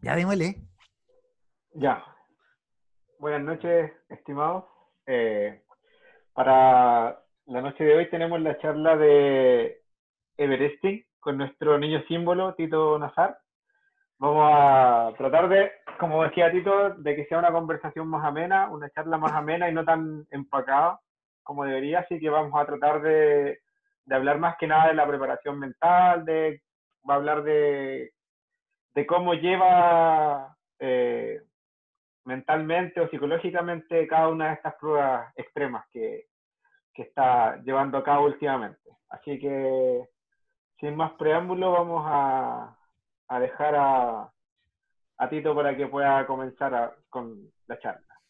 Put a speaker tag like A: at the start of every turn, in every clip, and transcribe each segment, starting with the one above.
A: Ya démosle.
B: Ya. Buenas noches, estimados. Eh, para la noche de hoy tenemos la charla de Everesting con nuestro niño símbolo, Tito Nazar. Vamos a tratar de, como decía Tito, de que sea una conversación más amena, una charla más amena y no tan empacada como debería, así que vamos a tratar de, de hablar más que nada de la preparación mental, de, va a hablar de de cómo lleva eh, mentalmente o psicológicamente cada una de estas pruebas extremas que, está llevando a cabo últimamente. Así que, sin más preámbulos, vamos a, dejar a, Tito para que pueda comenzar con la charla.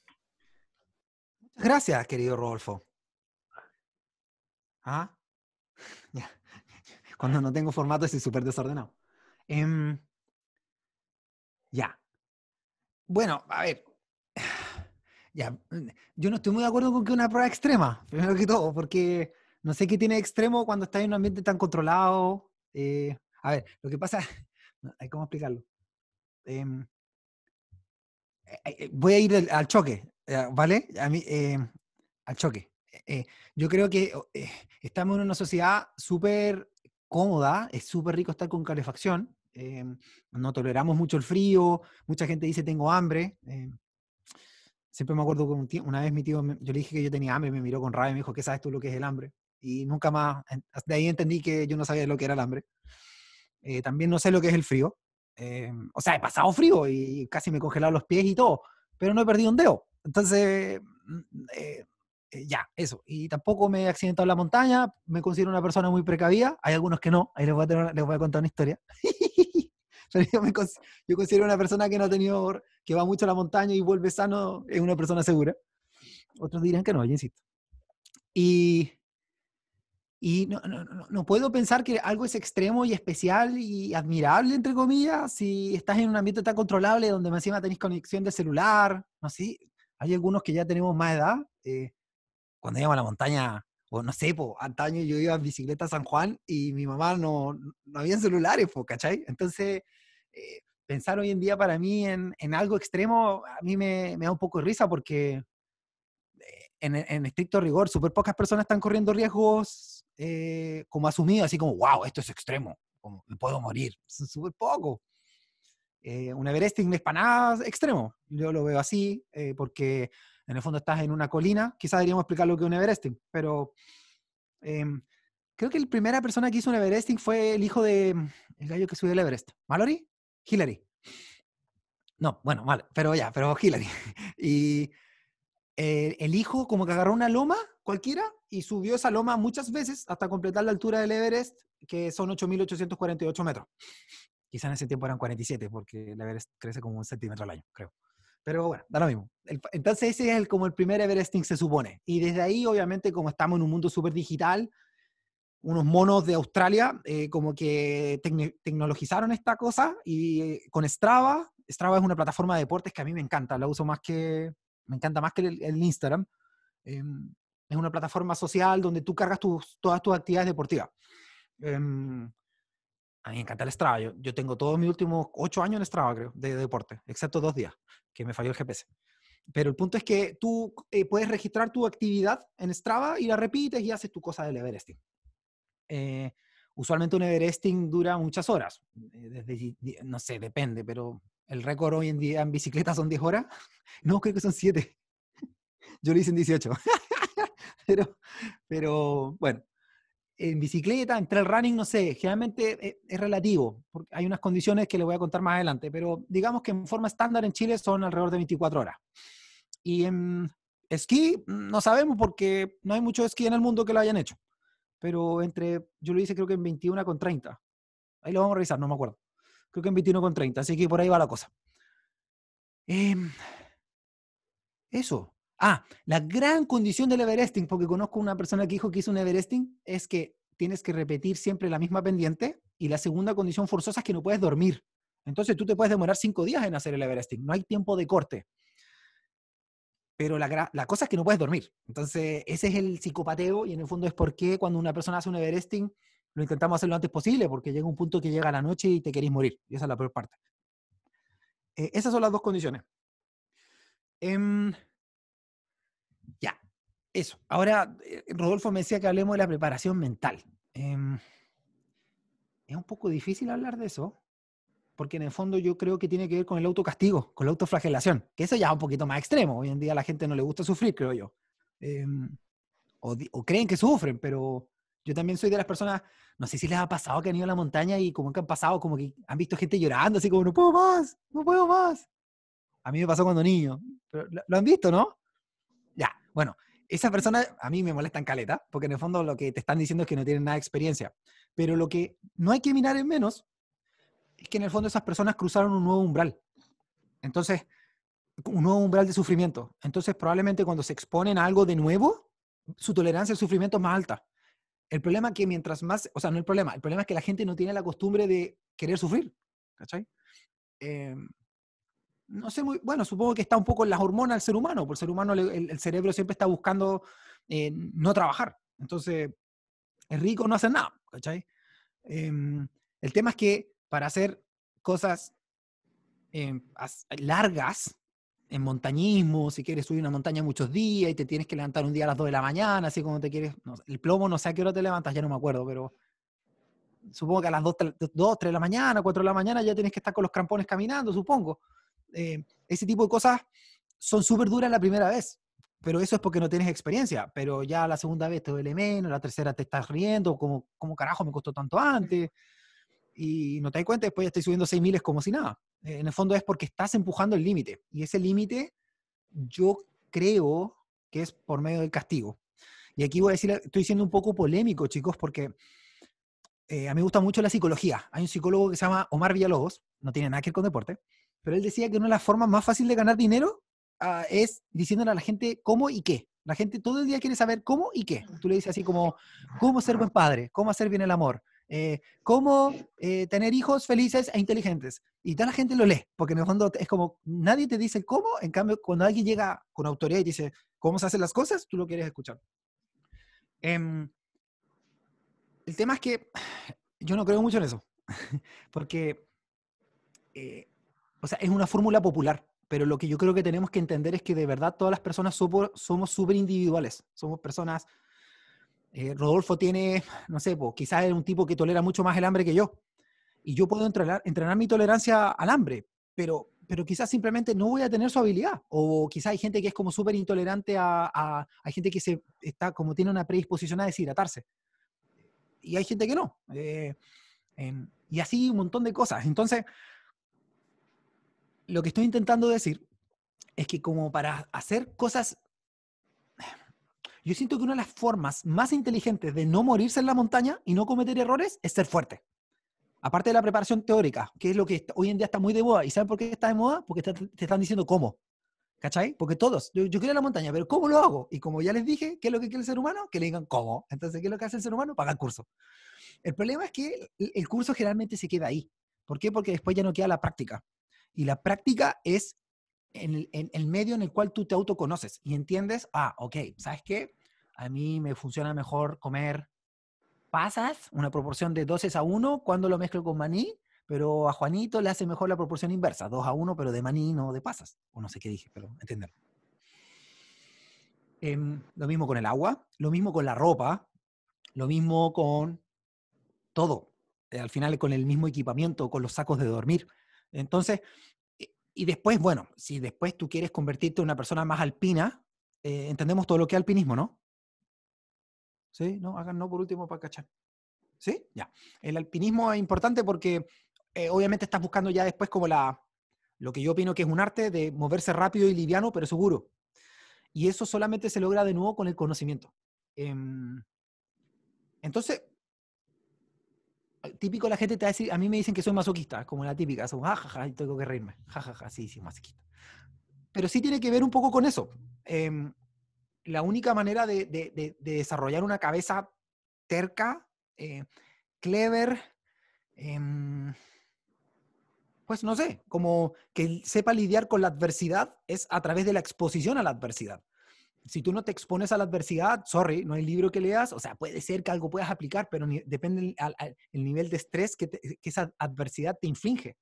A: gracias, querido Rodolfo. ¿Ah? Cuando no tengo formato estoy súper desordenado. Em, ya. Bueno, a ver. Ya, mm, yo no estoy muy de acuerdo con que una prueba extrema, primero que todo, porque no sé qué tiene extremo cuando estás en un ambiente tan controlado. Eh, a ver, lo que pasa, hay cómo explicarlo. Em, eh, eh, voy a ir al, choque, ¿vale? al choque. yo creo que estamos en una sociedad súper cómoda, es súper rico estar con calefacción, Em, no toleramos mucho el frío, mucha gente dice tengo hambre. Em. siempre me acuerdo que una vez mi tío, yo le dije que yo tenía hambre, me miró con rabia y me dijo, ¿qué sabes tú lo que es el hambre? Y nunca más, de ahí entendí que yo no sabía lo que era el hambre. Eh, también no sé lo que es el frío. Em, o sea, he pasado frío y casi me he congelado los pies y todo, pero no he perdido un dedo. Entonces, mm, eh, eh, ya, eso. Y tampoco me he accidentado en la montaña, me considero una persona muy precavida, hay algunos que no, ahí les voy a, les voy a contar una historia. yo, yo considero una persona que no ha tenido, que va mucho a la montaña y vuelve sano, es una persona segura. Otros dirán que no, yo insisto. Y, y no, no, no, puedo pensar que algo es extremo y especial y admirable, entre comillas, si estás en un ambiente tan controlable donde encima tenéis conexión de celular, no sé. Hay algunos que ya tenemos más edad. Eh, cuando íbamos a la montaña, o no sé, antaño yo iba en bicicleta a San Juan y mi mamá no, no había celulares, ¿cachai? Entonces eh, pensar hoy en día para mí en, algo extremo, a mí me, da un poco de risa porque eh, en, estricto rigor, súper pocas personas están corriendo riesgos eh, como asumidos, así como, wow, esto es extremo, me puedo morir, súper poco. un Everesting no es extremo, yo lo veo así, porque en el fondo estás en una colina, quizás deberíamos explicar lo que es un Everesting, pero em, creo que la primera persona que hizo un Everesting fue el hijo de el gallo que subió el Everest, Mallory, Hillary. No, bueno, vale, pero ya, pero Hillary. Y eh, el hijo como que agarró una loma cualquiera y subió esa loma muchas veces hasta completar la altura del Everest, que son 8.848 metros. Quizá en ese tiempo eran 47, porque el Everest crece como un centímetro al año, creo. Pero bueno, da lo mismo. entonces ese es el, como el primer Everesting se supone. Y desde ahí, obviamente, como estamos en un mundo súper digital, unos monos de Australia, eh, como que tecnologizaron esta cosa y eh, con Strava, Strava es una plataforma de deportes que a mí me encanta, la uso más que, me encanta más que el, Instagram. Em, es una plataforma social donde tú cargas tus, todas tus actividades deportivas. Em, a mí me encanta el Strava, yo, tengo todos mis últimos ocho años en Strava, creo, de, deporte, excepto dos días, que me falló el GPS. Pero el punto es que tú eh, puedes registrar tu actividad en Strava y la repites y haces tu cosa de Everesting. Eh, usualmente un Everesting dura muchas horas, eh, desde, no sé, depende, pero el récord hoy en día en bicicleta son 10 horas. No, creo que son 7. Yo lo hice en 18. pero, bueno, en bicicleta, en trail running, no sé, generalmente eh, es, relativo, porque hay unas condiciones que les voy a contar más adelante, pero digamos que en forma estándar en Chile son alrededor de 24 horas. Y en esquí no sabemos porque no hay mucho esquí en el mundo que lo hayan hecho pero entre, yo lo hice creo que en 21 con 30. Ahí lo vamos a revisar, no me acuerdo. Creo que en 21 con 30, así que por ahí va la cosa. Em, eso. Ah, la gran condición del Everesting, porque conozco una persona que dijo que hizo un Everesting, es que tienes que repetir siempre la misma pendiente y la segunda condición forzosa es que no puedes dormir. Entonces tú te puedes demorar cinco días en hacer el Everesting, no hay tiempo de corte pero la, cosa es que no puedes dormir. Entonces, ese es el psicopateo y en el fondo es por qué cuando una persona hace un Everesting lo intentamos hacer lo antes posible, porque llega un punto que llega la noche y te queréis morir. Y esa es la peor parte. Eh, esas son las dos condiciones. Em, ya, eso. Ahora, eh, Rodolfo me decía que hablemos de la preparación mental. Em, es un poco difícil hablar de eso, porque en el fondo yo creo que tiene que ver con el autocastigo, con la autoflagelación, que eso ya es un poquito más extremo. Hoy en día a la gente no le gusta sufrir, creo yo. Em, o, creen que sufren, pero yo también soy de las personas, no sé si les ha pasado que han ido a la montaña y como que han pasado, como que han visto gente llorando, así como, no puedo más, no puedo más. A mí me pasó cuando niño, pero lo, han visto, ¿no? Ya, bueno, esas personas a mí me molestan caleta, porque en el fondo lo que te están diciendo es que no tienen nada de experiencia. Pero lo que no hay que mirar en menos es que en el fondo esas personas cruzaron un nuevo umbral. Entonces, un nuevo umbral de sufrimiento. Entonces, probablemente cuando se exponen a algo de nuevo, su tolerancia al sufrimiento es más alta. El problema es que mientras más, o sea, no el problema, el problema es que la gente no tiene la costumbre de querer sufrir. ¿Cachai? Eh, no sé muy, bueno, supongo que está un poco en las hormonas del ser humano, Por ser humano, el, cerebro siempre está buscando eh, no trabajar. Entonces, es rico no hacer nada, ¿cachai? Eh, el tema es que para hacer cosas em, largas, en montañismo, si quieres subir una montaña muchos días y te tienes que levantar un día a las 2 de la mañana, así como te quieres, el plomo no sé a qué hora te levantas, ya no me acuerdo, pero supongo que a las 2, 2 3 de la mañana, 4 de la mañana ya tienes que estar con los crampones caminando, supongo. Eh, ese tipo de cosas son súper duras la primera vez, pero eso es porque no tienes experiencia, pero ya la segunda vez te duele menos, la tercera te estás riendo, como, ¿cómo carajo me costó tanto antes? y no te das cuenta, después ya estoy subiendo 6.000 es como si nada. En el fondo es porque estás empujando el límite y ese límite yo creo que es por medio del castigo. Y aquí voy a decir, estoy siendo un poco polémico, chicos, porque eh, a mí me gusta mucho la psicología. Hay un psicólogo que se llama Omar Villalobos, no tiene nada que ver con deporte, pero él decía que una de las formas más fáciles de ganar dinero ah, es diciéndole a la gente cómo y qué. La gente todo el día quiere saber cómo y qué. Tú le dices así como, ¿cómo ser buen padre? ¿Cómo hacer bien el amor? Eh, cómo eh, tener hijos felices e inteligentes. Y toda la gente lo lee, porque en el fondo es como nadie te dice cómo, en cambio cuando alguien llega con autoridad y dice cómo se hacen las cosas, tú lo quieres escuchar. Em, el tema es que yo no creo mucho en eso, porque, eh, o sea, es una fórmula popular, pero lo que yo creo que tenemos que entender es que de verdad todas las personas somos súper individuales, somos personas eh, Rodolfo tiene, no sé, pues, quizás es un tipo que tolera mucho más el hambre que yo. Y yo puedo entrenar, entrenar mi tolerancia al hambre, pero, pero quizás simplemente no voy a tener su habilidad. O quizás hay gente que es como súper intolerante a, Hay gente que se está como tiene una predisposición a deshidratarse. Y hay gente que no. Eh, y así un montón de cosas. Entonces, lo que estoy intentando decir es que como para hacer cosas yo siento que una de las formas más inteligentes de no morirse en la montaña y no cometer errores es ser fuerte. Aparte de la preparación teórica, que es lo que hoy en día está muy de moda. ¿Y saben por qué está de moda? Porque te, están diciendo cómo. ¿Cachai? Porque todos, yo, quiero ir a la montaña, pero ¿cómo lo hago? Y como ya les dije, ¿qué es lo que quiere el ser humano? Que le digan cómo. Entonces, ¿qué es lo que hace el ser humano? pagar el curso. El problema es que el, curso generalmente se queda ahí. ¿Por qué? Porque después ya no queda la práctica. Y la práctica es en el, el, medio en el cual tú te autoconoces y entiendes, ah, ok, ¿sabes qué? a mí me funciona mejor comer pasas, una proporción de 12 a 1, cuando lo mezclo con maní, pero a Juanito le hace mejor la proporción inversa, 2 a 1, pero de maní, no de pasas. O no sé qué dije, pero entender. Em, lo mismo con el agua, lo mismo con la ropa, lo mismo con todo. Eh, al final con el mismo equipamiento, con los sacos de dormir. Entonces, eh, y después, bueno, si después tú quieres convertirte en una persona más alpina, eh, entendemos todo lo que es alpinismo, ¿no? ¿Sí? No, háganlo por último para cachar. ¿Sí? Ya. El alpinismo es importante porque eh, obviamente estás buscando ya después como la, lo que yo opino que es un arte de moverse rápido y liviano, pero seguro. Y eso solamente se logra de nuevo con el conocimiento. Em, entonces, eh, típico la gente te va a decir, a mí me dicen que soy masoquista, como la típica, son, jajaja, ah, y tengo que reírme, jajaja, sí, sí, masoquista. Pero sí tiene que ver un poco con eso. Eh, la única manera de, desarrollar una cabeza terca, eh, clever, em, pues no sé, como que sepa lidiar con la adversidad es a través de la exposición a la adversidad. Si tú no te expones a la adversidad, sorry, no hay libro que leas, o sea, puede ser que algo puedas aplicar, pero depende el, nivel de estrés que, que esa adversidad te inflige.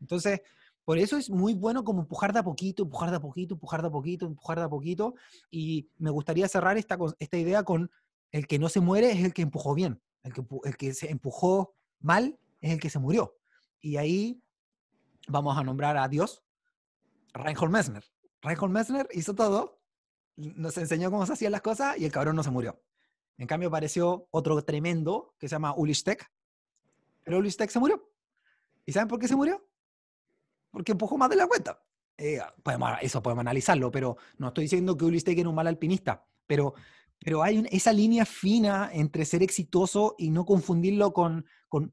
A: Entonces, por eso es muy bueno como empujar de a poquito, empujar de a poquito, empujar de a poquito, empujar de a poquito. Y me gustaría cerrar esta, esta idea con el que no se muere es el que empujó bien. El que, el que se empujó mal es el que se murió. Y ahí vamos a nombrar a Dios, Reinhold Messner. Reinhold Messner hizo todo, nos enseñó cómo se hacían las cosas y el cabrón no se murió. En cambio apareció otro tremendo que se llama Ulrich pero Ulrich Tech se murió. ¿Y saben por qué se murió? porque empujo más de la cuenta. Eh, podemos, eso podemos analizarlo, pero no estoy diciendo que Ulises es un mal alpinista, pero, pero hay esa línea fina entre ser exitoso y no confundirlo con, con,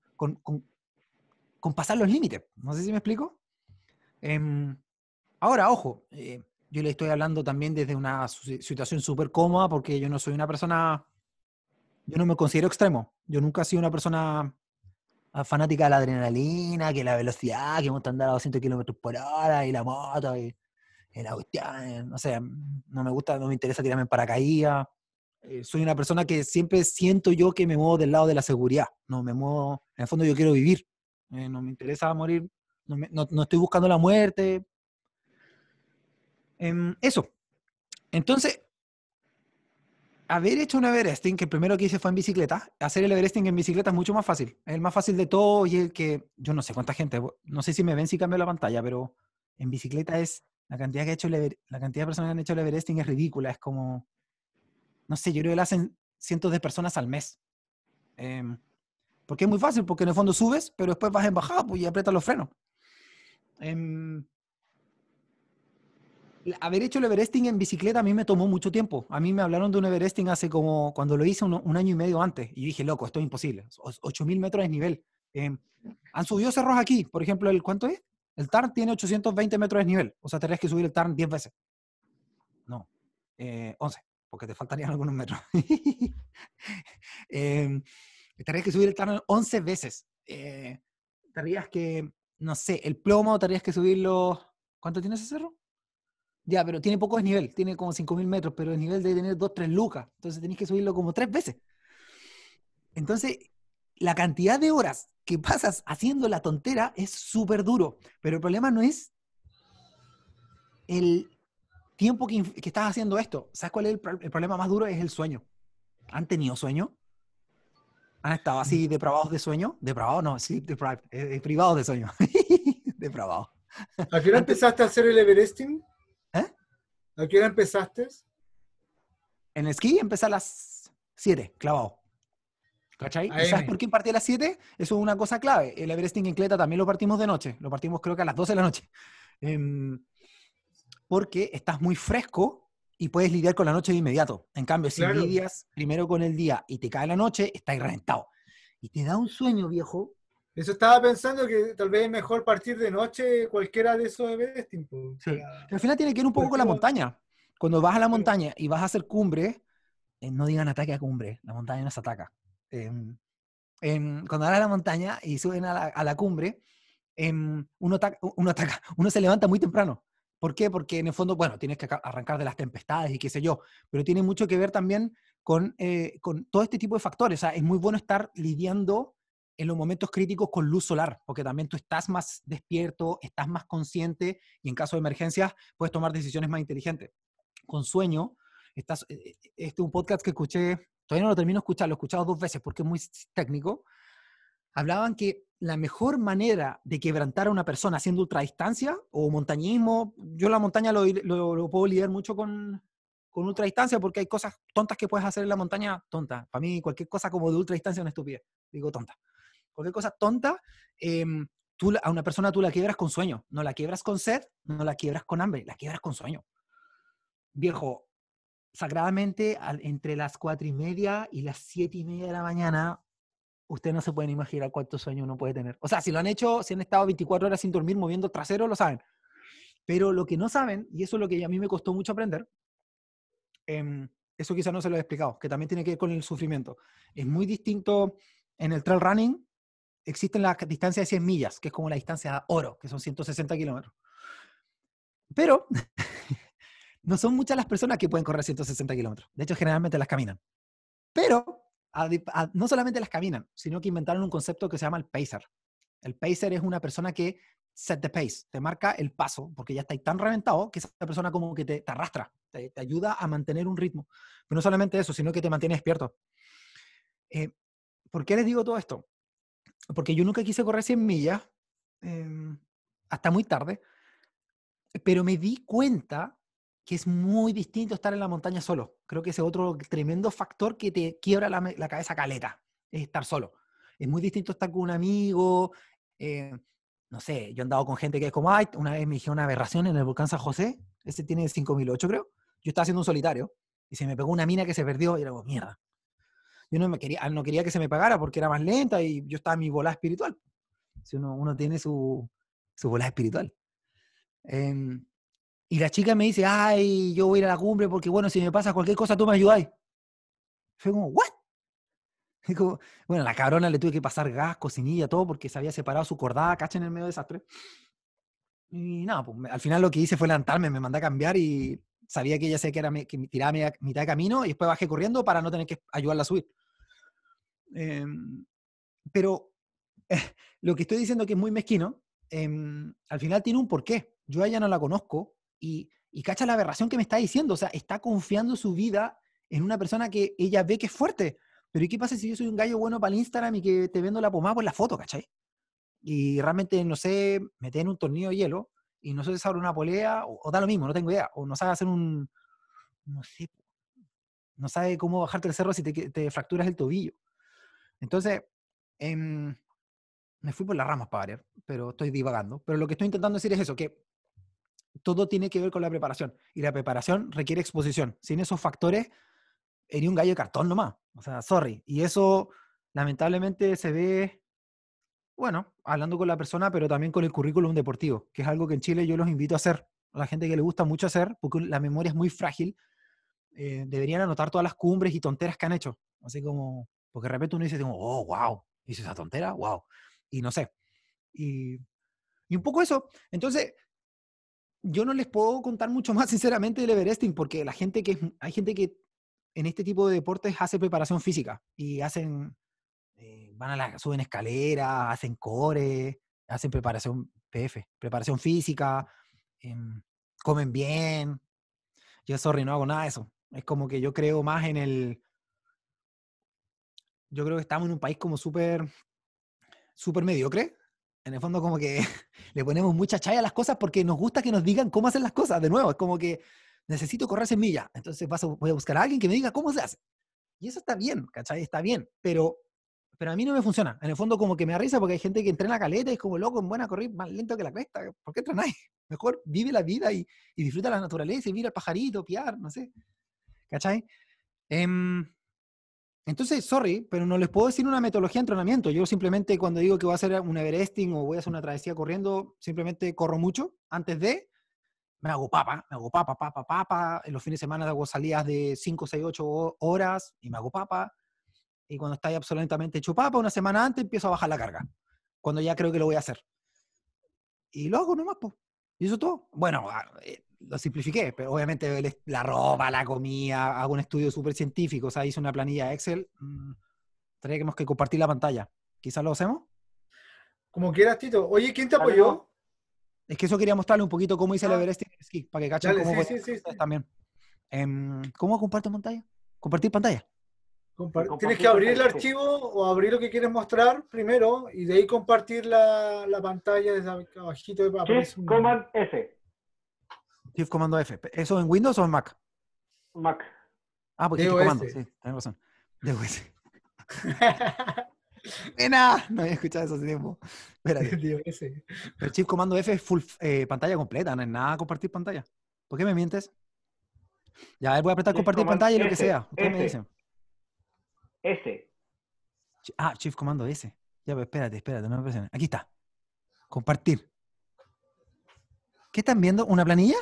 A: pasar los límites. No sé si me explico. Em, ahora, ojo, eh, yo le estoy hablando también desde una situación súper cómoda porque yo no soy una persona, yo no me considero extremo, yo nunca he sido una persona fanática de la adrenalina, que la velocidad, que gusta andar a 200 kilómetros por hora y la moto y, la No sé, no me gusta, no me interesa tirarme en paracaídas. Eh, soy una persona que siempre siento yo que me muevo del lado de la seguridad. No me muevo, en el fondo yo quiero vivir. Eh, no me interesa morir. No, estoy buscando la muerte. Em, eso. Entonces, haber hecho un Everesting, que el primero que hice fue en bicicleta, hacer el Everesting en bicicleta es mucho más fácil. Es el más fácil de todo y el que, yo no sé cuánta gente, no sé si me ven si cambio la pantalla, pero en bicicleta es, la cantidad que ha hecho la cantidad de personas que han hecho el Everesting es ridícula, es como, no sé, yo creo que lo hacen cientos de personas al mes. Em, porque es muy fácil, porque en el fondo subes, pero después vas en bajada pues, y aprietas los frenos. Em, haber hecho el Everesting en bicicleta a mí me tomó mucho tiempo. A mí me hablaron de un Everesting hace como cuando lo hice un, año y medio antes y dije, loco, esto es imposible. 8.000 metros de nivel. Em, han subido cerros aquí, por ejemplo, el ¿cuánto es? El TARN tiene 820 metros de nivel, o sea, tendrías que subir el TARN 10 veces. No, 11, eh, porque te faltarían algunos metros. eh, tendrías que subir el TARN 11 veces. Eh, tendrías que, no sé, el plomo, tendrías que subirlo. ¿Cuánto tiene ese cerro? Ya, pero tiene poco desnivel, tiene como 5.000 metros, pero el nivel debe tener 2, 3 lucas. Entonces tenés que subirlo como tres veces. Entonces, la cantidad de horas que pasas haciendo la tontera es súper duro, pero el problema no es el tiempo que, estás haciendo esto. ¿Sabes cuál es el, problema más duro? Es el sueño. ¿Han tenido sueño? ¿Han estado así mm. depravados de sueño? Depravados no, sleep deprived, eh, eh, privados de sueño. depravados. ¿Al final empezaste a hacer el Everesting? ¿A qué hora empezaste? En el esquí empecé a las 7, clavado.
B: ¿Cachai? ¿Sabes por qué
A: partí a las 7? Eso es una cosa clave. El Everesting en Cleta también lo partimos de noche. Lo partimos creo que a las 12 de la noche. Em, porque estás muy fresco y puedes lidiar con la noche de inmediato. En cambio, si lidias primero con el día y te cae la noche, estás reventado. Y te da
C: un sueño, viejo, eso estaba pensando que tal vez es mejor partir de noche cualquiera de esos eventos.
A: Al final tiene que ir un poco con la montaña. Cuando vas a la montaña y vas a hacer cumbre, eh, no digan ataque a cumbre, la montaña no se ataca. Em, em, cuando vas a la montaña y suben a la, a la cumbre, em, uno, ataca, uno se levanta muy temprano. ¿Por qué? Porque en el fondo, bueno, tienes que arrancar de las tempestades y qué sé yo, pero tiene mucho que ver también con, eh, con todo este tipo de factores. es muy bueno estar lidiando en los momentos críticos con luz solar, porque también tú estás más despierto, estás más consciente y en caso de emergencias puedes tomar decisiones más inteligentes. Con sueño, estás, eh, este un podcast que escuché, todavía no lo termino de escuchar, lo he escuchado dos veces porque es muy técnico, hablaban que la mejor manera de quebrantar a una persona haciendo ultradistancia o montañismo, yo la montaña lo, puedo lidiar mucho con, con ultradistancia porque hay cosas tontas que puedes hacer en la montaña, tonta. Para mí cualquier cosa como de ultradistancia es una estupidez, digo tonta cualquier cosa tonta, em, tú, a una persona tú la quiebras con sueño, no la quiebras con sed, no la quiebras con hambre, la quiebras con sueño. Viejo, sagradamente entre las cuatro y media y las siete y media de la mañana, ustedes no se pueden imaginar cuánto sueño uno puede tener. O sea, si lo han hecho, si han estado 24 horas sin dormir moviendo trasero, lo saben. Pero lo que no saben, y eso es lo que a mí me costó mucho aprender, em, eso quizá no se lo he explicado, que también tiene que ver con el sufrimiento. Es muy distinto en el trail running existen las distancias de 100 millas, que es como la distancia a oro, que son 160 kilómetros. Pero no son muchas las personas que pueden correr 160 kilómetros. De hecho, generalmente las caminan. Pero no solamente las caminan, sino que inventaron un concepto que se llama el pacer. El pacer es una persona que set the pace, te marca el paso, porque ya estáis tan reventado que esa persona como que te, te arrastra, te, ayuda a mantener un ritmo. Pero no solamente eso, sino que te mantiene despierto. Eh, ¿Por qué les digo todo esto? porque yo nunca quise correr 100 millas, em, hasta muy tarde, pero me di cuenta que es muy distinto estar en la montaña solo. Creo que ese otro tremendo factor que te quiebra la, cabeza caleta, es estar solo. Es muy distinto estar con un amigo. Eh, no sé, yo he andado con gente que es como, ay, una vez me hice una aberración en el volcán San José, ese tiene 5008 creo, yo estaba haciendo un solitario, y se me pegó una mina que se perdió, y era como, mierda, yo no, me quería, ah, no quería que se me pagara porque era más lenta y yo estaba en mi bola espiritual. Si uno, uno tiene su, su bola espiritual. Em, y la chica me dice, ay, yo voy a ir a la cumbre porque, bueno, si me pasa cualquier cosa, tú me ayudáis. Fue como, ¿what? bueno, a la cabrona le tuve que pasar gas, cocinilla, todo, porque se había separado su cordada, cacha en el medio de desastre. Y nada, pues, al final lo que hice fue levantarme, me mandé a cambiar y sabía que ella sé que, era, que tiraba mitad de camino y después bajé corriendo para no tener que ayudarla a subir. Em, pero eh, lo que estoy diciendo que es muy mezquino, em, al final tiene un porqué. Yo a ella no la conozco y, y cacha la aberración que me está diciendo. O sea, está confiando su vida en una persona que ella ve que es fuerte. Pero ¿y qué pasa si yo soy un gallo bueno para el Instagram y que te vendo la pomada por la foto, cachai? Y realmente, no sé, meter en un tornillo de hielo y no sé si abre una polea, o, da lo mismo, no tengo idea, o no sabe hacer un, no sé, no sabe cómo bajarte el cerro si te fracturas el tobillo. Entonces, em, me fui por las ramas para variar, pero estoy divagando. Pero lo que estoy intentando decir es eso, que todo tiene que ver con la preparación. Y la preparación requiere exposición. Sin esos factores, sería un gallo de cartón nomás. O sea, sorry. Y eso, lamentablemente, se ve, bueno, hablando con la persona, pero también con el currículum deportivo, que es algo que en Chile yo los invito a hacer. A la gente que le gusta mucho hacer, porque la memoria es muy frágil, eh, deberían anotar todas las cumbres y tonteras que han hecho. Así como porque de repente uno dice, oh, wow, hice esa tontera, wow. Y no sé. Y, y un poco eso. Entonces, yo no les puedo contar mucho más, sinceramente, del Everesting, porque la gente que hay gente que en este tipo de deportes hace preparación física y hacen, eh, van a la, suben escaleras, hacen core, hacen preparación PF, preparación física, em, comen bien. Yo, sorry, no hago nada de eso. Es como que yo creo más en el, yo creo que estamos en un país como súper, súper mediocre. En el fondo como que le ponemos mucha chaya a las cosas porque nos gusta que nos digan cómo hacer las cosas. De nuevo, es como que necesito correr semilla. Entonces vas voy a buscar a alguien que me diga cómo se hace. Y eso está bien, ¿cachai? Está bien, pero, pero a mí no me funciona. En el fondo como que me arriesga porque hay gente que entrena caleta y es como loco, en buena correr más lento que la cuesta ¿Por qué entrenáis? Mejor vive la vida y, disfruta la naturaleza y mira al pajarito, piar, no sé. ¿Cachai? Em, entonces, sorry, pero no les puedo decir una metodología de entrenamiento. Yo simplemente cuando digo que voy a hacer un Everesting o voy a hacer una travesía corriendo, simplemente corro mucho antes de, me hago papa, me hago papa, papa, papa. En los fines de semana hago salidas de 5, 6, 8 horas y me hago papa. Y cuando está absolutamente chupapa una semana antes empiezo a bajar la carga, cuando ya creo que lo voy a hacer. Y lo hago nomás, pues. Y eso todo. Bueno, ah, eh, lo simplifiqué, pero obviamente la ropa, la comida, hago un estudio súper científico, o sea, hice una planilla Excel, mmm, tenemos que compartir la pantalla. Quizás lo hacemos. Como quieras, Tito. Oye, ¿quién te apoyó? es que eso quería mostrarle un poquito cómo hice la el ah. Everest Ski, para que cachen cómo sí, sí, sí, también. Em, ¿Cómo comparto pantalla? Compartir pantalla. Tienes que abrir el archivo
C: o abrir lo que quieres mostrar primero y de ahí compartir la, pantalla desde abajito. De,
B: papel Command
A: Shift comando F. ¿Eso en Windows o en Mac? Mac. Ah, porque Shift comando, sí, tenés razón. DOS. Nena, no había escuchado eso hace tiempo. Espérate. DOS. El Shift comando F es full eh, pantalla completa, no es nada compartir pantalla. ¿Por qué me mientes? Ya, voy a apretar compartir pantalla y lo que sea. ¿Qué me dicen. S. Ah, Shift comando S. Ya, pero espérate, espérate, no me presiones. Aquí está. Compartir. ¿Qué están viendo? ¿Una planilla?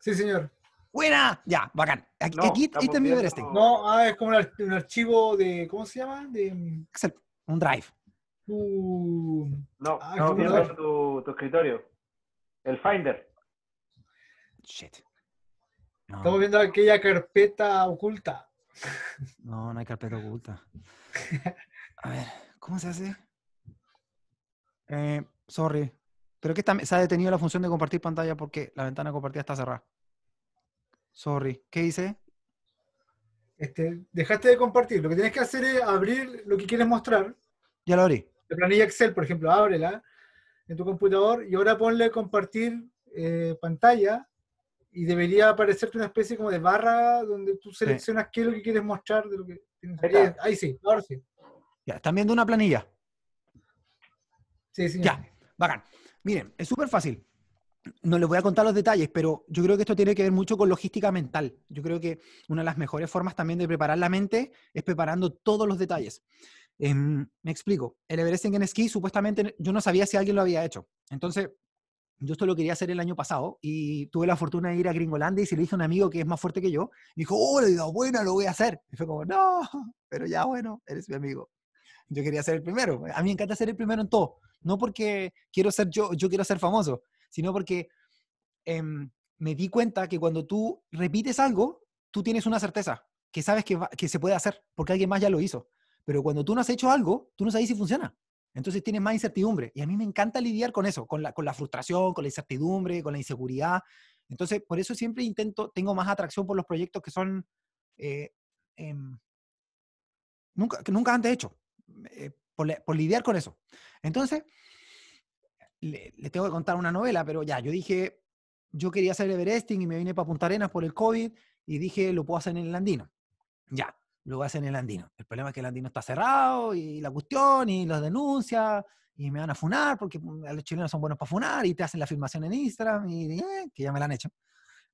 A: Sí, señor. Buena,
C: ya, bacán.
B: Aquí, no, aquí este.
C: No, ah, es como un, archivo de, ¿cómo se llama? De...
A: Mm, Excel, un drive. no, estamos ah, no,
B: tu, escritorio. El Finder. Shit. Estamos viendo
C: aquella carpeta oculta.
A: No, no hay carpeta oculta. A ver, ¿cómo se hace? Eh, sorry, pero que se ha detenido la función de compartir pantalla porque la ventana compartida está cerrada. Sorry. ¿Qué hice? Este,
C: dejaste de compartir. Lo que tienes que hacer es abrir lo que quieres mostrar. Ya lo abrí. La planilla Excel, por ejemplo, ábrela en tu computador y ahora ponle compartir eh, pantalla y debería aparecerte una especie como de barra donde tú seleccionas qué es lo que quieres mostrar. De lo que Ahí sí, ahora sí.
A: Ya, están viendo una planilla. Sí, sí. Ya, bacán. Miren, es súper fácil. No les voy a contar los detalles, pero yo creo que esto tiene que ver mucho con logística mental. Yo creo que una de las mejores formas también de preparar la mente es preparando todos los detalles. Em, me explico. El Everest en esquí, supuestamente yo no sabía si alguien lo había hecho. Entonces, yo esto lo quería hacer el año pasado y tuve la fortuna de ir a Gringolandia y se lo dije a un amigo que es más fuerte que yo. dijo, oh, le digo, bueno, lo voy a hacer. Y fue como, no, pero ya bueno, eres mi amigo. Yo quería ser el primero. A mí me encanta ser el primero en todo. No porque quiero ser yo, yo quiero ser famoso, sino porque em, me di cuenta que cuando tú repites algo, tú tienes una certeza, que sabes que, que se puede hacer, porque alguien más ya lo hizo. Pero cuando tú no has hecho algo, tú no sabes si funciona. Entonces tienes más incertidumbre. Y a mí me encanta lidiar con eso, con la, frustración, con la incertidumbre, con la inseguridad. Entonces, por eso siempre intento, tengo más atracción por los proyectos que son eh, em, nunca, que nunca antes hecho. Eh, por, lidiar con eso. Entonces, le, tengo que contar una novela, pero ya, yo dije, yo quería hacer Everesting y me vine para Punta Arenas por el COVID y dije, lo puedo hacer en el Andino. Ya, lo voy a hacer en el Andino. El problema es que el Andino está cerrado y la cuestión y las denuncias y me van a funar porque mm, los chilenos son buenos para funar y te hacen la filmación en Instagram y eh, que ya me la han hecho.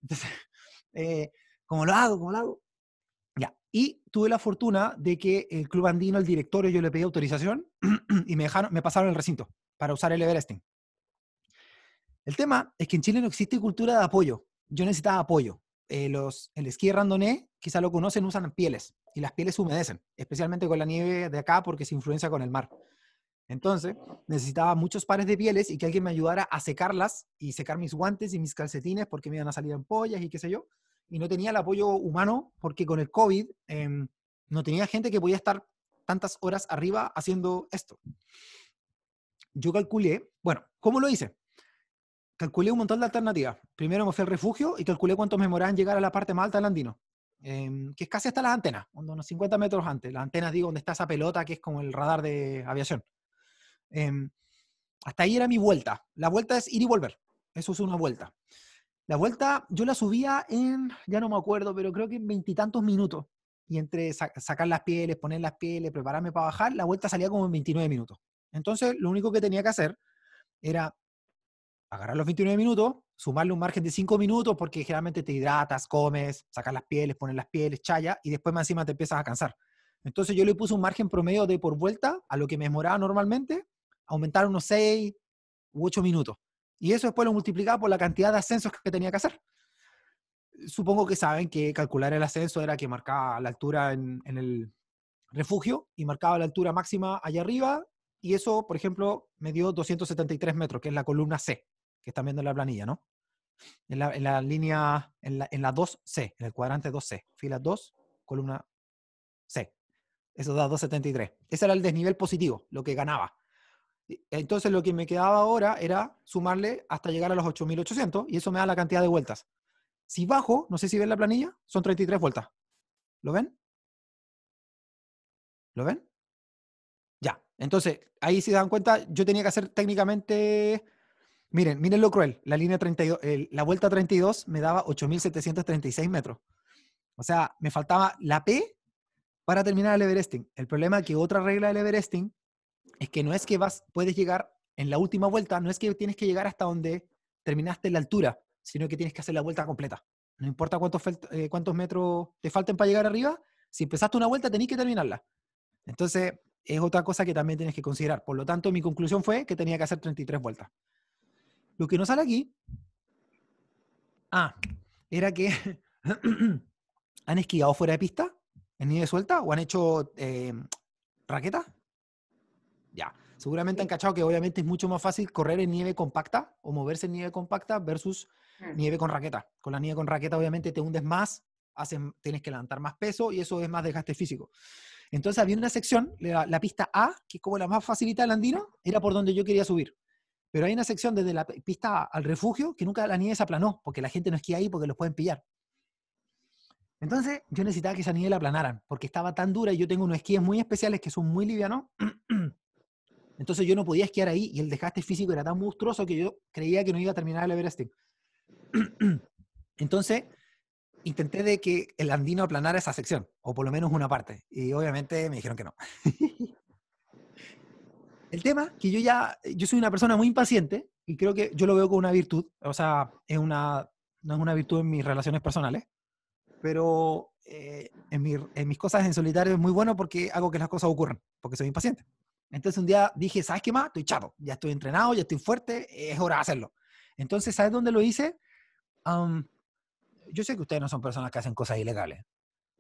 A: Entonces, eh, ¿cómo lo hago? ¿Cómo lo hago? Y tuve la fortuna de que el Club Andino, el directorio, yo le pedí autorización y me, dejaron, me pasaron el recinto para usar el Everesting. El tema es que en Chile no existe cultura de apoyo. Yo necesitaba apoyo. Eh, los, el esquí de quizá lo conocen, usan pieles y las pieles humedecen, especialmente con la nieve de acá porque se influencia con el mar. Entonces, necesitaba muchos pares de pieles y que alguien me ayudara a secarlas y secar mis guantes y mis calcetines porque me iban a salir ampollas y qué sé yo y no tenía el apoyo humano porque con el COVID em, no tenía gente que podía estar tantas horas arriba haciendo esto. Yo calculé, bueno, ¿cómo lo hice? Calculé un montón de alternativas. Primero me fui al refugio y calculé cuánto me en llegar a la parte más alta del andino, em, que es casi hasta las antenas, unos 50 metros antes. Las antenas, digo, donde está esa pelota que es como el radar de aviación. Em, hasta ahí era mi vuelta. La vuelta es ir y volver. Eso es una vuelta. La vuelta yo la subía en, ya no me acuerdo, pero creo que en veintitantos minutos. Y entre sacar las pieles, poner las pieles, prepararme para bajar, la vuelta salía como en 29 minutos. Entonces, lo único que tenía que hacer era agarrar los 29 minutos, sumarle un margen de 5 minutos, porque generalmente te hidratas, comes, sacas las pieles, pones las pieles, chaya, y después más encima te empiezas a cansar. Entonces yo le puse un margen promedio de por vuelta a lo que me demoraba normalmente, aumentar unos 6 u 8 minutos. Y eso después lo multiplicaba por la cantidad de ascensos que tenía que hacer. Supongo que saben que calcular el ascenso era que marcaba la altura en, el refugio y marcaba la altura máxima allá arriba. Y eso, por ejemplo, me dio 273 metros, que es la columna C, que están viendo en la planilla, ¿no? En la, en la línea, en la, en la 2C, en el cuadrante 2C, fila 2, columna C. Eso da 273. Ese era el desnivel positivo, lo que ganaba. Entonces lo que me quedaba ahora era sumarle hasta llegar a los 8.800 y eso me da la cantidad de vueltas. Si bajo, no sé si ven la planilla, son 33 vueltas. ¿Lo ven? ¿Lo ven? Ya. Entonces, ahí se dan cuenta, yo tenía que hacer técnicamente... Miren, miren lo cruel. La línea 32, la vuelta 32 me daba 8.736 metros. O sea, me faltaba la P para terminar el Everesting. El problema es que otra regla del Everesting es que no es que vas, puedes llegar en la última vuelta, no es que tienes que llegar hasta donde terminaste la altura, sino que tienes que hacer la vuelta completa. No importa cuántos, eh, cuántos metros te falten para llegar arriba, si empezaste una vuelta tenés que terminarla. Entonces, es otra cosa que también tienes que considerar. Por lo tanto, mi conclusión fue que tenía que hacer 33 vueltas. Lo que no sale aquí, ah, era que han esquiado fuera de pista, en nieve suelta, o han hecho eh, raqueta, ya. Seguramente han cachado que obviamente es mucho más fácil correr en nieve compacta o moverse en nieve compacta versus mm. nieve con raqueta. Con la nieve con raqueta obviamente te hundes más, haces, tienes que levantar más peso y eso es más desgaste físico. Entonces había una sección, la, pista A, que es como la más facilita del andino, era por donde yo quería subir. Pero hay una sección desde la pista al refugio que nunca la nieve se aplanó, porque la gente no esquía ahí porque los pueden pillar. Entonces yo necesitaba que esa nieve la aplanaran, porque estaba tan dura y yo tengo unos esquíes muy especiales que son muy livianos Entonces yo no podía esquiar ahí y el desgaste físico era tan monstruoso que yo creía que no iba a terminar el Everesting. Entonces intenté de que el andino aplanara esa sección, o por lo menos una parte, y obviamente me dijeron que no. el tema que yo ya, yo soy una persona muy impaciente y creo que yo lo veo como una virtud, o sea, es una, no es una virtud en mis relaciones personales, pero eh, en mis cosas en solitario es muy bueno porque hago que las cosas ocurran, porque soy impaciente. Entonces un día dije, ¿sabes qué más? Estoy chato, ya estoy entrenado, ya estoy fuerte, es hora de hacerlo. Entonces, ¿sabes dónde lo hice? yo sé que ustedes no son personas que hacen cosas ilegales,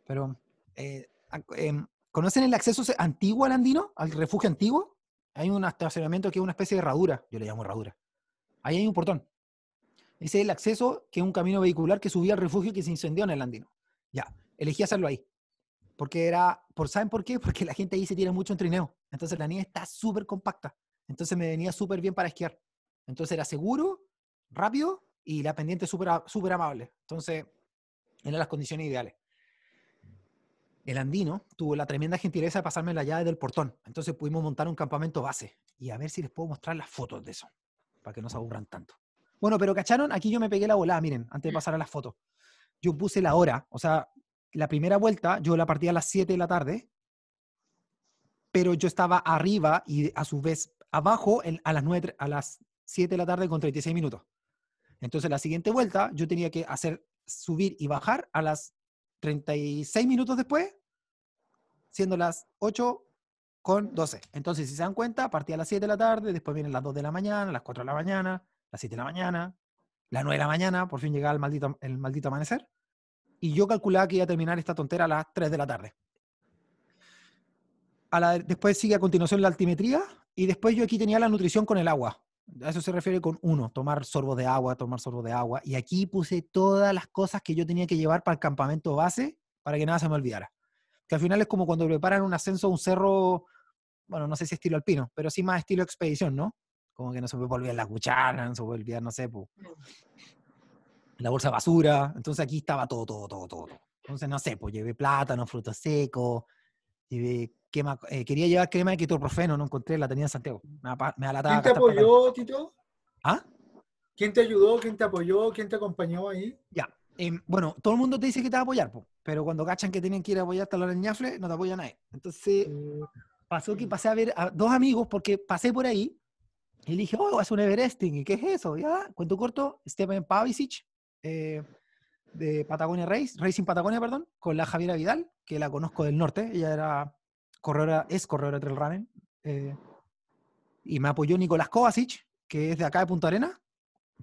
A: pero eh, em, ¿conocen el acceso antiguo al andino, al refugio antiguo? Hay un estacionamiento que es una especie de radura, yo le llamo radura. Ahí hay un portón. Ese es el acceso que es un camino vehicular que subía al refugio que se incendió en el andino. Ya, elegí hacerlo ahí. Porque era, por, ¿saben por qué? Porque la gente ahí se tiene mucho en trineo. Entonces la nieve está súper compacta. Entonces me venía súper bien para esquiar. Entonces era seguro, rápido y la pendiente súper super amable. Entonces eran las condiciones ideales. El andino tuvo la tremenda gentileza de pasarme la llave del portón. Entonces pudimos montar un campamento base y a ver si les puedo mostrar las fotos de eso, para que no se aburran tanto. Bueno, pero cacharon, aquí yo me pegué la volada, miren, antes de mm. pasar a las fotos. Yo puse la hora, o sea, la primera vuelta yo la partí a las 7 de la tarde pero yo estaba arriba y a su vez abajo a, las a las 7 de la tarde con 36 minutos. Entonces la siguiente vuelta yo tenía que hacer subir y bajar a las 36 minutos después, siendo las 8 con 12. Entonces, si se dan cuenta, partí a las 7 de la tarde, después vienen las 2 de la mañana, las 4 de la mañana, las 7 de la mañana, las 9 de la mañana, por fin llegaba maldito, el maldito amanecer. Y yo calculaba que iba a terminar esta tontera a las 3 de la tarde después sigue a continuación la altimetría y después yo aquí tenía la nutrición con el agua. A eso se refiere con uno, tomar sorbo de agua, tomar sorbo de agua. Y aquí puse todas las cosas que yo tenía que llevar para el campamento base para que nada se me olvidara. Que al final es como cuando preparan un ascenso a un cerro, bueno, no sé si estilo alpino, pero sí más estilo expedición, ¿no? Como que no se puede olvidar la cuchara, no se puede olvidar, no sé, la bolsa basura. Entonces aquí estaba todo, todo, todo, todo. Entonces, no sé, pues llevé plátano, frutos secos, y eh, quería llevar crema de profeno no encontré, la tenía en Santiago. Me, me ¿Quién te apoyó, Tito? ¿Ah? ¿Quién te ayudó? ¿Quién te apoyó? ¿Quién te acompañó ahí? Ya. Em, bueno, todo el mundo te dice que te va a apoyar, pero cuando cachan que tienen que ir a apoyar hasta la ñafle, no te apoya nadie. Entonces, pasó que pasé a ver a dos amigos porque pasé por ahí y dije, oh, es un Everesting, ¿y qué es eso? Ya, cuento corto, Stephen Pavicic, eh, de Patagonia Race, Racing Patagonia, perdón, con la Javiera Vidal, que la conozco del norte. Ella era corredora, es corredora de trail running. Eh, y me apoyó Nicolás Kovacic, que es de acá de Punta Arena,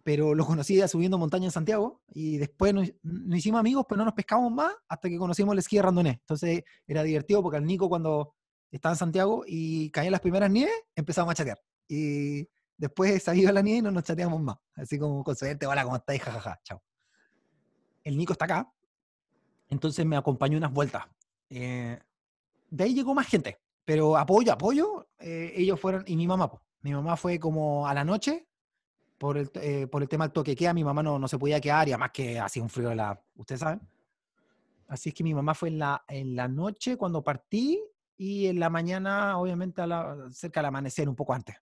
A: pero lo conocí ya subiendo montaña en Santiago. Y después nos, hicimos amigos, pero no nos pescamos más hasta que conocimos el esquí de Entonces era divertido porque al Nico, cuando estaba en Santiago y caían las primeras nieves, empezamos a chatear. Y después salió ha la nieve y no nos chateamos más. Así como con suerte, hola, ¿cómo estáis? Jajaja, ja, ja. chao el Nico está acá, entonces me acompañó unas vueltas. Eh, de ahí llegó más gente, pero apoyo, apoyo, eh, ellos fueron, y mi mamá, mi mamá fue como a la noche, por el, eh, por el tema del toque a mi mamá no, se podía quedar, y además que hacía un frío, de la, ustedes saben. Así es que mi mamá fue en la, en la noche cuando partí, y en la mañana, obviamente, a cerca del amanecer, un poco antes.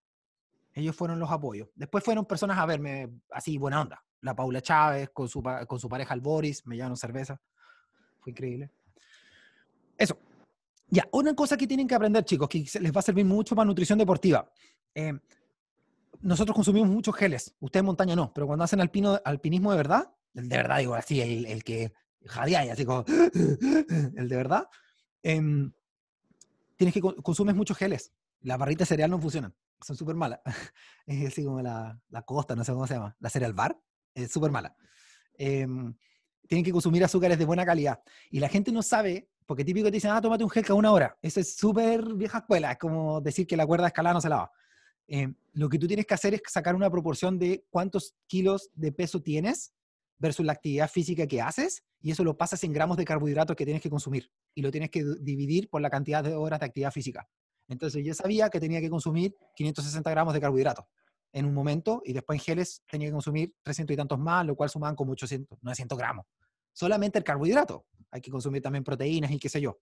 A: Ellos fueron los apoyos. Después fueron personas a verme, así, buena onda la Paula Chávez con su, pareja el Boris, me llevaron cerveza. Fue increíble. Eso. Ya, una cosa que tienen que aprender, chicos, que les va a servir mucho para nutrición deportiva. Eh, nosotros consumimos muchos geles. Ustedes en montaña no, pero cuando hacen alpino, alpinismo de verdad, el de verdad digo así, el, el que y así como, el de verdad, em, tienes que consumes muchos geles. Las barritas de cereal no funcionan, son súper malas. Es así como la, la costa, no sé cómo se llama. ¿La cereal bar? es súper mala. Em, tienen que consumir azúcares de buena calidad. Y la gente no sabe, porque típico te dicen, ah, tómate un gel cada una hora. Eso es súper vieja escuela, es como decir que la cuerda escalada no se lava. Em, lo que tú tienes que hacer es sacar una proporción de cuántos kilos de peso tienes versus la actividad física que haces, y eso lo pasas en gramos de carbohidratos que tienes que consumir, y lo tienes que dividir por la cantidad de horas de actividad física. Entonces yo sabía que tenía que consumir 560 gramos de carbohidratos en un momento y después en geles tenía que consumir 300 y tantos más, lo cual sumaban como 800, 900 gramos. Solamente el carbohidrato. Hay que consumir también proteínas y qué sé yo.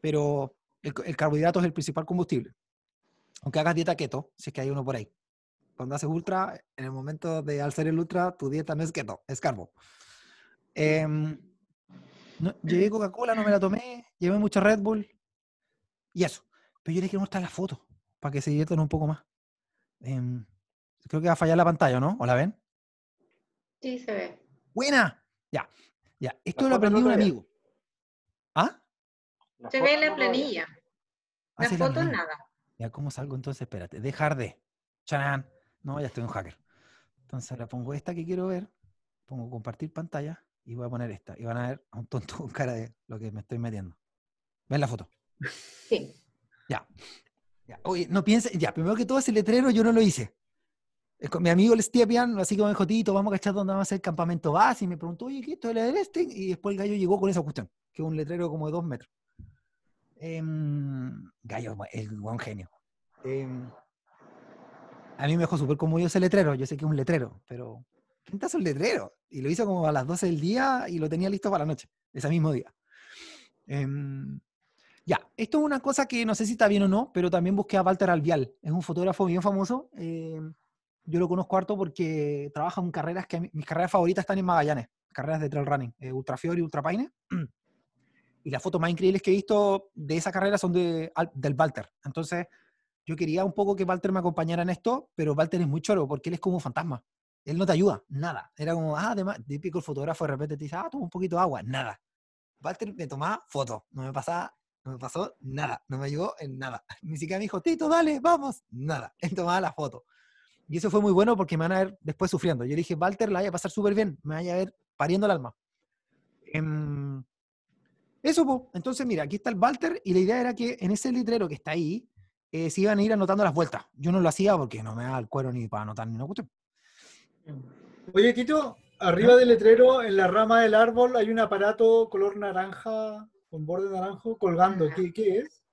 A: Pero el, carbohidrato es el principal combustible. Aunque hagas dieta keto, si es que hay uno por ahí. Cuando haces ultra, en el momento de hacer el ultra, tu dieta no es keto, es carbo. Eh, no, llevé Coca-Cola, no me la tomé, llevé mucho Red Bull y eso. Pero yo les quiero mostrar la foto para que se diviertan un poco más. Eh, Creo que va a fallar la pantalla, ¿no? ¿O la ven? Sí, se ve. ¡Buena! Ya, ya. Esto lo aprendí un amigo. ¿Ah? Se ve en la planilla. Ah, la foto nada. Ya, ¿cómo salgo entonces? Espérate. Dejar de. Chanan. No, ya estoy un hacker. Entonces le pongo esta que quiero ver. Pongo compartir pantalla y voy a poner esta. Y van a ver a un tonto con cara de lo que me estoy metiendo. ¿Ven la foto? Sí. Ya. ya. Oye, no pienses. ya, primero que todo ese letrero yo no lo hice mi amigo el Stepian así como me dijo, Tito, vamos a cachar dónde vamos a hacer el campamento base. Y me preguntó, oye, ¿qué esto es esto? este? Y después el gallo llegó con esa cuestión, que es un letrero como de dos metros. Em, gallo, el buen genio. Em, a mí me dejó súper yo ese letrero. Yo sé que es un letrero, pero ¿quién te hace letrero? Y lo hizo como a las 12 del día y lo tenía listo para la noche, ese mismo día. Em, ya, esto es una cosa que no sé si está bien o no, pero también busqué a Walter Alvial. Es un fotógrafo bien famoso yo lo conozco harto porque trabaja en carreras que mis carreras favoritas están en Magallanes, carreras de trail running, eh, Ultra fior y Ultra Paine. Y las fotos más increíbles que he visto de esa carrera son de, del Walter. Entonces, yo quería un poco que Walter me acompañara en esto, pero Walter es muy choro porque él es como un fantasma. Él no te ayuda, nada. Era como, ah, además, típico el fotógrafo de repente te dice, ah, toma un poquito de agua, nada. Walter me tomaba fotos, no me pasaba no me pasó nada, no me ayudó en nada. Ni siquiera me dijo, Tito, dale, vamos, nada. Él tomaba la foto. Y eso fue muy bueno porque me van a ver después sufriendo. Yo dije, Walter, la vaya a pasar súper bien, me vaya a ver pariendo el alma. Em, eso, pues. entonces mira, aquí está el Walter y la idea era que en ese letrero que está ahí, eh, se iban a ir anotando las vueltas. Yo no lo hacía porque no me da el cuero ni para anotar ni una cuestión.
C: Oye, Tito, arriba ¿Ah? del letrero, en la rama del árbol, hay un aparato color naranja, con borde naranjo, colgando. ¿Qué, qué es?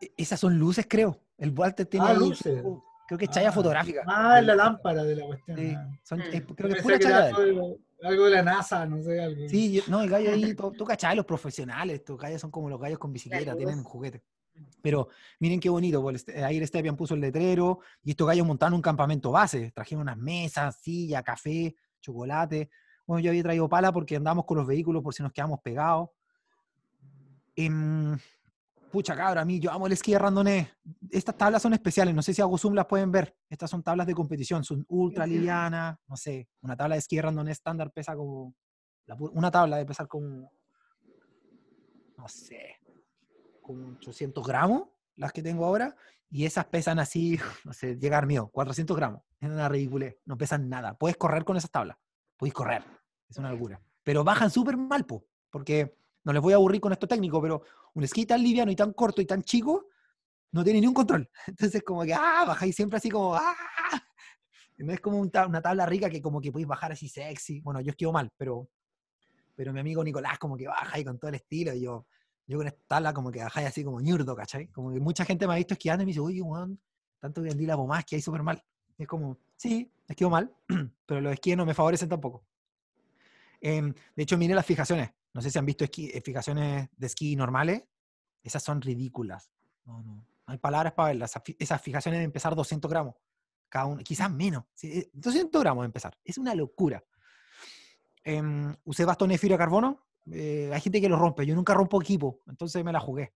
A: E-, esas son luces, creo. El Walter tiene ah, luces. Creo que es chaya ah, fotográfica. Ah, es la lámpara de la cuestión. Ah. Mm. creo que es pura chaya. Algo de, la, NASA, no sé, algo. Sí, no, el gallo ahí, toca Chaya, los profesionales, estos gallos son como los gallos con bicicleta, tienen un juguete. Mm. Pero miren qué bonito, ahí el Stepian puso el letrero y estos gallos montaron un campamento base, trajeron unas mesas, silla, café, chocolate. Bueno, yo había traído pala porque andamos con los vehículos por si nos quedamos pegados. En... Em, pucha cabra, a mí yo amo el esquí de randonés. Estas tablas son especiales, no sé si hago zoom las pueden ver. Estas son tablas de competición, son ultra livianas, no sé, una tabla de esquí de estándar pesa como, una tabla de pesar como, no sé, como 800 gramos, las que tengo ahora, y esas pesan así, no sé, llegar mío, 400 gramos, es una ridiculez, no pesan nada. Puedes correr con esas tablas, puedes correr, es una locura. Pero bajan súper mal, po, porque no les voy a aburrir con esto técnico, pero un esquí tan liviano y tan corto y tan chico no tiene ni un control. Entonces, como que, ah, bajáis siempre así como, ah. es como una tabla rica que como que podéis bajar así sexy. Bueno, yo esquivo mal, pero, pero mi amigo Nicolás como que baja y con todo el estilo. Y yo, yo con esta tabla como que bajáis así como ñurdo, ¿cachai? Como que mucha gente me ha visto esquiando y me dice, ¡uy, Juan, tanto que la bomba, que hay súper mal. es como, sí, esquivo mal, pero los esquíes no me favorecen tampoco. Em, de hecho, miré las fijaciones. No sé si han visto eh, fijaciones de esquí normales. Esas son ridículas. No, no. hay palabras para verlas. Esas fijaciones de empezar 200 gramos. Cada uno, quizás menos. 200 eh, gramos de empezar. Es una locura. Em, usé bastones de fibra de carbono. Eh, hay gente que los rompe. Yo nunca rompo equipo. Entonces me la jugué.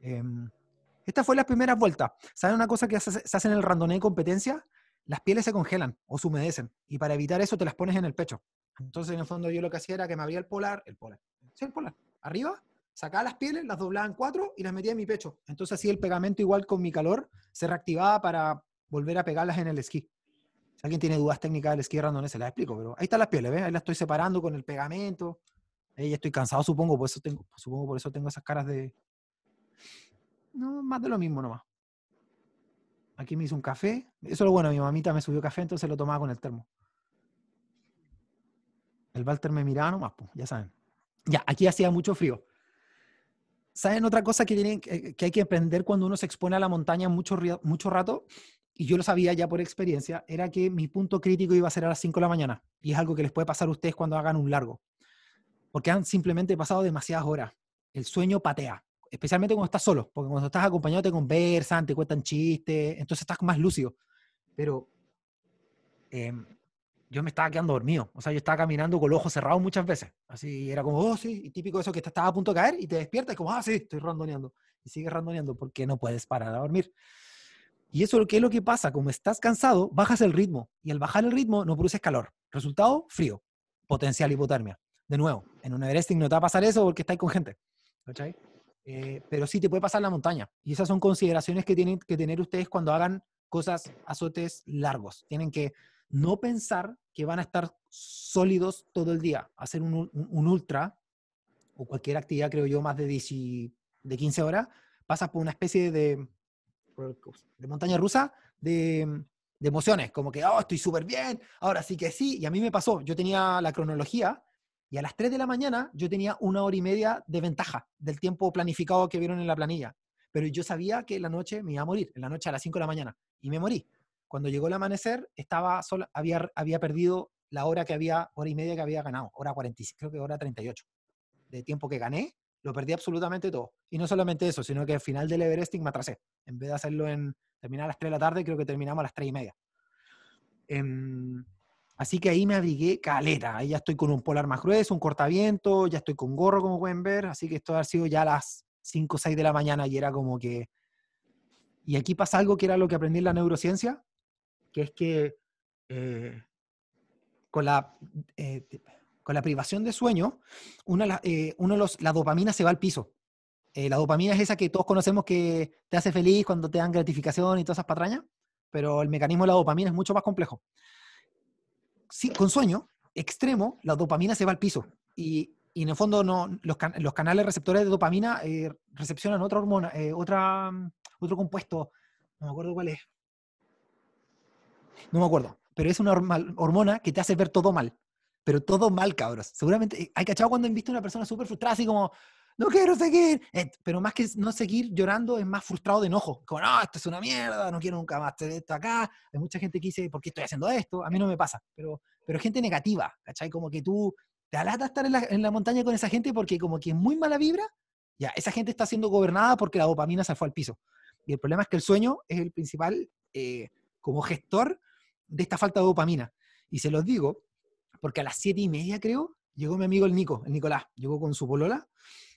A: Em, esta fue la primera vuelta. ¿Saben una cosa que se, hace en el randoné de competencia? Las pieles se congelan o se humedecen. Y para evitar eso te las pones en el pecho. Entonces, en el fondo, yo lo que hacía era que me abría el polar, el polar, sí, el polar, arriba, sacaba las pieles, las doblaba en cuatro y las metía en mi pecho. Entonces, así el pegamento, igual con mi calor, se reactivaba para volver a pegarlas en el esquí. Si alguien tiene dudas técnicas del esquí ¿no? se las explico, pero ahí están las pieles, ¿ves? Ahí las estoy separando con el pegamento. Y ya estoy cansado, supongo, por eso tengo, supongo por eso tengo esas caras de. No, más de lo mismo nomás. Aquí me hizo un café. Eso es lo bueno, mi mamita me subió café, entonces lo tomaba con el termo. El Walter me miraba nomás, pues, ya saben. Ya, aquí hacía mucho frío. ¿Saben otra cosa que, tienen, que hay que aprender cuando uno se expone a la montaña mucho, mucho rato? Y yo lo sabía ya por experiencia, era que mi punto crítico iba a ser a las 5 de la mañana. Y es algo que les puede pasar a ustedes cuando hagan un largo. Porque han simplemente pasado demasiadas horas. El sueño patea especialmente cuando estás solo, porque cuando estás acompañado te conversan, te cuentan chistes, entonces estás más lúcido. Pero em, yo me estaba quedando dormido. O sea, yo estaba caminando con los ojos cerrados muchas veces. Así era como, oh, sí, y típico eso que te estaba a punto de caer y te despiertas y como, ah, sí, estoy rondoneando. Y sigues rondoneando porque no puedes parar a dormir. Y eso es lo que pasa, como estás cansado, bajas el ritmo y al bajar el ritmo no produces calor. Resultado, frío, potencial hipotermia. De nuevo, en un Everesting no te va a pasar eso porque estás con gente. Eh, pero sí te puede pasar la montaña. Y esas son consideraciones que tienen que tener ustedes cuando hagan cosas, azotes largos. Tienen que no pensar que van a estar sólidos todo el día. Hacer un, ultra o cualquier actividad, creo yo, más de, de 15 horas, pasas por una especie de, montaña rusa de, emociones, como que, oh, estoy súper bien, ahora sí que sí. Y a mí me pasó, yo tenía la cronología y a las 3 de la mañana yo tenía una hora y media de ventaja del tiempo planificado que vieron en la planilla. Pero yo sabía que la noche me iba a morir, en la noche a las 5 de la mañana, y me morí. Cuando llegó el amanecer, estaba sola, había, había perdido la hora que había, hora y media que había ganado, hora 45, creo que hora 38 de tiempo que gané, lo perdí absolutamente todo. Y no solamente eso, sino que al final del Everesting me atrasé. En vez de hacerlo en terminar a las 3 de la tarde, creo que terminamos a las 3 y media. Em, así que ahí me abrigué caleta. Ahí ya estoy con un polar más grueso, un cortaviento, ya estoy con gorro, como pueden ver. Así que esto ha sido ya a las 5 o 6 de la mañana y era como que. Y aquí pasa algo que era lo que aprendí en la neurociencia, que es que eh, con, la, eh, con la privación de sueño, eh, uno la dopamina se va al piso. la dopamina es esa que todos conocemos que te hace feliz cuando te dan gratificación y todas esas patrañas, pero el mecanismo de la dopamina es mucho más complejo. Sí, con sueño extremo, la dopamina se va al piso y, en el fondo no, los, canales receptores de dopamina recepcionan otra hormona, otra, otro compuesto, no me acuerdo cuál es, no me acuerdo. Pero es una hormona que te hace ver todo mal. Pero todo mal, cabros. Seguramente, eh, hay cachado cuando han visto una persona súper frustrada, así como, no quiero seguir. Eh, pero más que no seguir llorando, es más frustrado de enojo. Como, no, esto es una mierda, no quiero nunca más hacer esto acá. Hay mucha gente que dice, ¿por qué estoy haciendo esto? A mí no me pasa. Pero, pero gente negativa, ¿cachai? Como que tú te alata estar en la, montaña con esa gente porque como que es muy mala vibra. Ya, esa gente está siendo gobernada porque la dopamina se fue al piso. Y el problema es que el sueño es el principal, eh, como gestor de esta falta de dopamina. Y se los digo, porque a las siete y media, creo, llegó mi amigo el Nico, el Nicolás, llegó con su polola,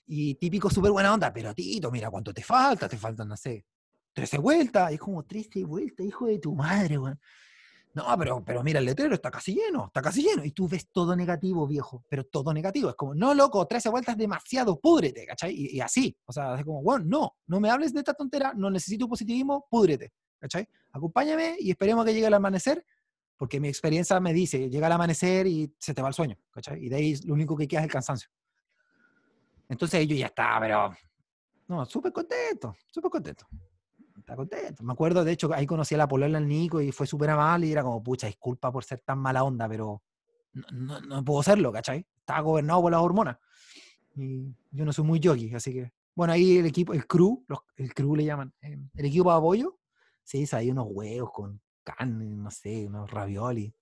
A: y típico súper buena onda, pero Tito, mira cuánto te falta, te faltan, no sé, trece vueltas, es como trece vueltas, hijo de tu madre, weón. No, pero, pero mira, el letrero está casi lleno, está casi lleno. Y tú ves todo negativo, viejo, pero todo negativo. Es como, no, loco, 13 vueltas demasiado, púdrete, ¿cachai? Y, así, o sea, es como, bueno, no, no me hables de esta tontera, no necesito positivismo, púdrete. ¿cachai? Acompáñame y esperemos que llegue el amanecer, porque mi experiencia me dice, llega el amanecer y se te va el sueño, Y de ahí lo único que queda es el cansancio. Entonces yo ya estaba, pero... No, súper contento, súper contento. Está contento. Me acuerdo, de hecho, ahí conocí a la polola el Nico y fue súper amable y era como, pucha, disculpa por ser tan mala onda, pero no, no, puedo serlo, ¿cachai? Estaba gobernado por las hormonas. Y yo no soy muy yogi, así que... Bueno, ahí el equipo, el crew, el crew le llaman, eh, el equipo de apoyo, Sí, salí unos huevos con carne, no sé, unos ravioli.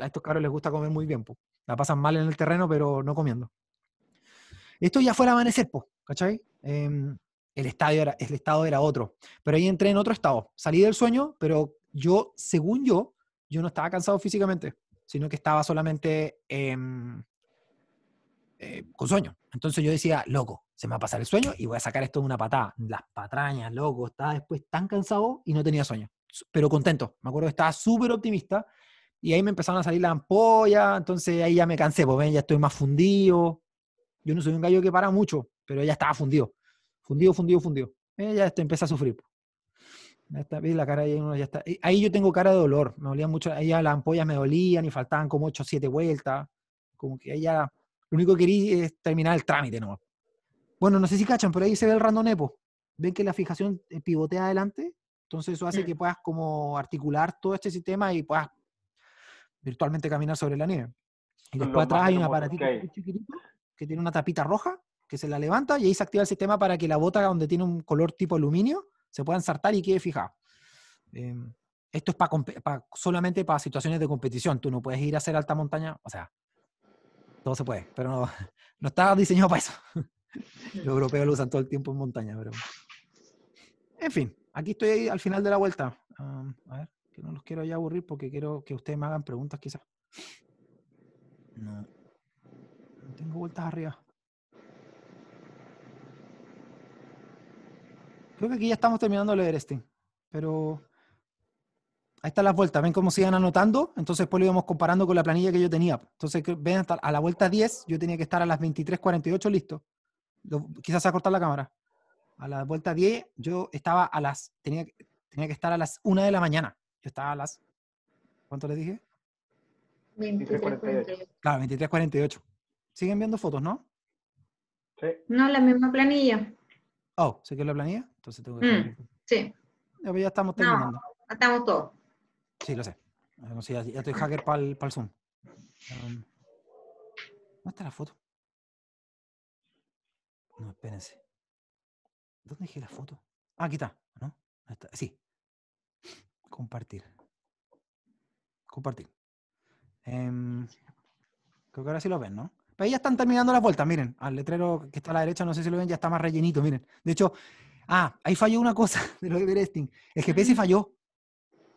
A: a estos caros les gusta comer muy bien, La pasan mal en el terreno, pero no comiendo. Esto ya fue el amanecer, ¿cachai? Em, el, estadio era, el estado era otro. Pero ahí entré en otro estado. Salí del sueño, pero yo, según yo, yo no estaba cansado físicamente, sino que estaba solamente em, eh, con sueño. Entonces yo decía, loco, se me va a pasar el sueño y voy a sacar esto de una patada. Las patrañas, loco, estaba después tan cansado y no tenía sueño, pero contento. Me acuerdo que estaba súper optimista y ahí me empezaron a salir las ampollas, entonces ahí ya me cansé, pues ven, ya estoy más fundido. Yo no soy un gallo que para mucho, pero ya estaba fundido, fundido, fundido, fundido. ella eh, ya esto empieza a sufrir. Pues. la cara ahí, ya está. Eh, ahí yo tengo cara de dolor, me dolía mucho, ahí las ampollas me dolían y faltaban como 8 o 7 vueltas, como que ahí ya lo único que quería es terminar el trámite no bueno, no sé si cachan, pero ahí se ve el randonepo. Ven que la fijación eh, pivotea adelante, entonces eso hace mm. que puedas como articular todo este sistema y puedas virtualmente caminar sobre la nieve. Y después atrás hay un aparatito que tiene una tapita roja que se la levanta y ahí se activa el sistema para que la bota donde tiene un color tipo aluminio se pueda ensartar y quede fija. Em, esto es para solamente para situaciones de competición. Tú no puedes ir a hacer alta montaña, o sea, todo se puede, pero no, no está diseñado para eso. Los europeos lo usan todo el tiempo en montaña, pero. En fin, aquí estoy al final de la vuelta. Um, a ver, que no los quiero ya aburrir porque quiero que ustedes me hagan preguntas, quizás. No. tengo vueltas arriba. Creo que aquí ya estamos terminando de leer este. Pero ahí están las vueltas, ven cómo siguen anotando, entonces después lo íbamos comparando con la planilla que yo tenía. Entonces, ven, hasta a la vuelta 10, yo tenía que estar a las 23.48 listo. Lo, quizás a cortar la cámara. A la vuelta 10, yo estaba a las. Tenía, tenía que estar a las 1 de la mañana. Yo estaba a las. ¿Cuánto le dije?
B: 23.48.
A: Claro, 23.48. Siguen viendo fotos, ¿no? Sí. No, la misma planilla. Oh, ¿se quedó la planilla? Entonces tengo que. Mm, sí. Ya, pues estamos terminando. ya estamos todos. Sí, lo sé. Ya, estoy hacker para el, Zoom. Em, ¿Dónde está la foto? No, espérense. ¿Dónde dejé la foto? Ah, aquí está, ¿no? está. Sí. Compartir. Compartir. Em, creo que ahora sí lo ven, ¿no? Pero ahí ya están terminando las vueltas, miren. Al letrero que está a la derecha, no sé si lo ven, ya está más rellenito, miren. De hecho, ah, ahí falló una cosa de lo de Everesting. El GPS falló.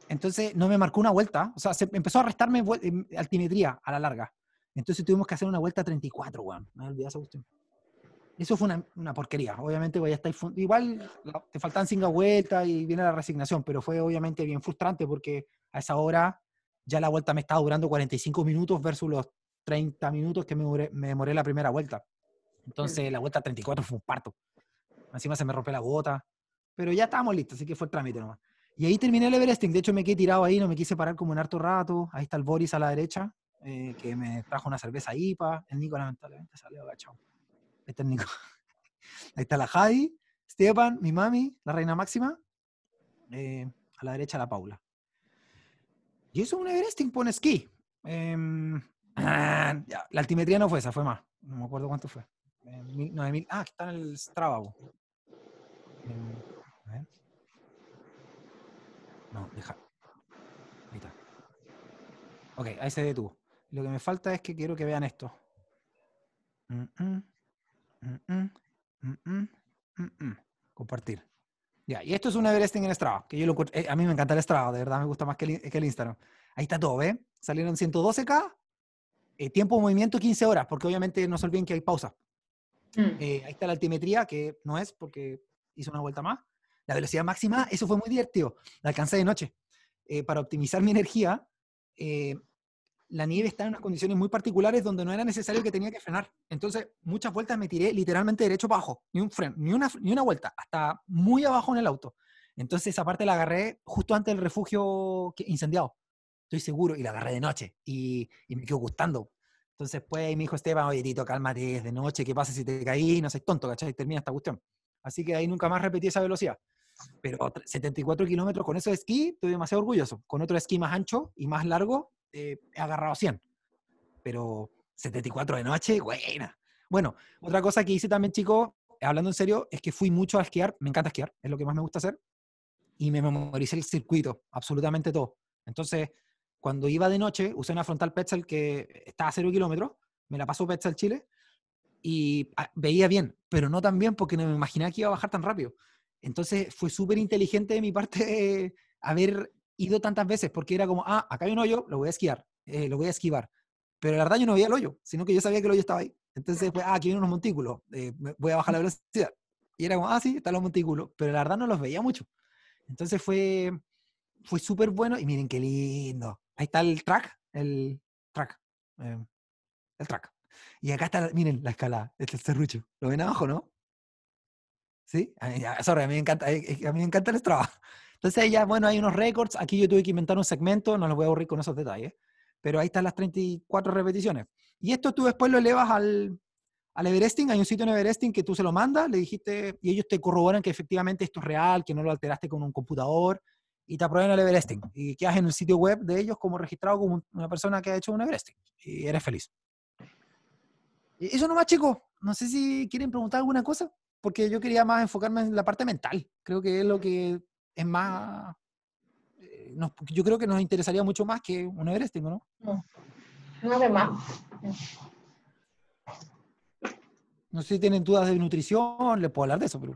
A: Entonces no me marcó una vuelta. O sea, empezó a restarme em, altimetría a la larga. Entonces tuvimos que hacer una vuelta 34, weón. Me olvidé esa eso fue una, una porquería, obviamente, pues, igual te faltan cinco vueltas y viene la resignación, pero fue obviamente bien frustrante porque a esa hora ya la vuelta me estaba durando 45 minutos versus los 30 minutos que me, demoré, me la primera vuelta. Entonces la vuelta 34 fue un parto. Encima se me rompió la bota, pero ya estábamos listos, así que fue el trámite nomás. Y ahí terminé el Everesting, de hecho me quedé tirado ahí, no me quise parar como un harto rato, ahí está el Boris a la derecha, eh, que me trajo una cerveza IPA, el Nico lamentablemente salió agachado. Ahí está Ahí está la Javi, Esteban, mi mami, la reina máxima. Eh, a la derecha la Paula. Y eso es un Everesting impone esquí. Em, la altimetría no fue esa, fue más. No me acuerdo cuánto fue. Em, ah, está en el Strava. Em, no, deja. Ahí está. Ok, ahí se detuvo. Lo que me falta es que quiero que vean esto. Mm, mm. Compartir. Ya, y esto es un Everesting en Strava, que yo lo eh, a mí me encanta el Strava, de verdad me gusta más que el, que Instagram. Ahí está todo, ¿eh? Salieron 112K, tiempo de movimiento 15 horas, porque obviamente no se olviden que hay pausa. Mm. Eh, ahí está la altimetría, que no es porque hice una vuelta más. La velocidad máxima, eso fue muy divertido. La alcancé de noche. Eh, para optimizar mi energía, eh, la nieve está en unas condiciones muy particulares donde no era necesario que tenía que frenar. Entonces, muchas vueltas me tiré literalmente derecho abajo, ni un freno, ni una, ni una vuelta, hasta muy abajo en el auto. Entonces, esa parte la agarré justo antes del refugio incendiado, estoy seguro, y la agarré de noche y, me quedó gustando. Entonces, pues, mi hijo Esteban, oye, Tito, cálmate, es de noche, ¿qué pasa si te caí? No seas tonto, ¿cachai? Termina esta cuestión. Así que ahí nunca más repetí esa velocidad. Pero 74 kilómetros con eso de esquí, estoy demasiado orgulloso. Con otro esquí más ancho y más largo, eh, he agarrado 100. Pero 74 de noche, buena. Bueno, otra cosa que hice también, chicos, hablando en serio, es que fui mucho a esquiar. Me encanta esquiar, es lo que más me gusta hacer. Y me memoricé el circuito, absolutamente todo. Entonces, cuando iba de noche, usé una frontal Petzl que estaba a 0 kilómetros. Me la pasó Petzl Chile. Y ah, veía bien, pero no tan bien porque no me imaginaba que iba a bajar tan rápido. Entonces, fue súper inteligente de mi parte haber ido tantas veces porque era como, ah, acá hay un hoyo, lo voy a esquiar, eh, lo voy a esquivar. Pero la verdad yo no veía el hoyo, sino que yo sabía que el hoyo estaba ahí. Entonces, fue, ah, aquí vienen unos montículos, eh, voy a bajar la velocidad. Y era como, ah, sí, están los montículos, pero la verdad no los veía mucho. Entonces fue, fue súper bueno y miren qué lindo. Ahí está el track, el track, em, el track. Y acá está, miren, la escalada, este cerrucho, ¿Lo ven abajo, no? Sí, a mí, ah, sorry, a mí me encanta, eh, a mí me encanta el trabajo entonces ya, bueno, hay unos récords, aquí yo tuve que inventar un segmento, no los voy a aburrir con esos detalles, pero ahí están las 34 repeticiones. Y esto tú después lo elevas al, al Everesting, hay un sitio en Everesting que tú se lo mandas, le dijiste, y ellos te corroboran que efectivamente esto es real, que no lo alteraste con un computador, y te aprueban el Everesting. Y quedas en el sitio web de ellos como registrado como una persona que ha hecho un Everesting. Y eres feliz. eso nomás, chicos. No sé si quieren preguntar alguna cosa, porque yo quería más enfocarme en la parte mental. Creo que es lo que es más, eh, yo creo que nos interesaría mucho más que un Everest, ¿no? No, no más. No sé si tienen dudas de nutrición, les puedo hablar de eso, pero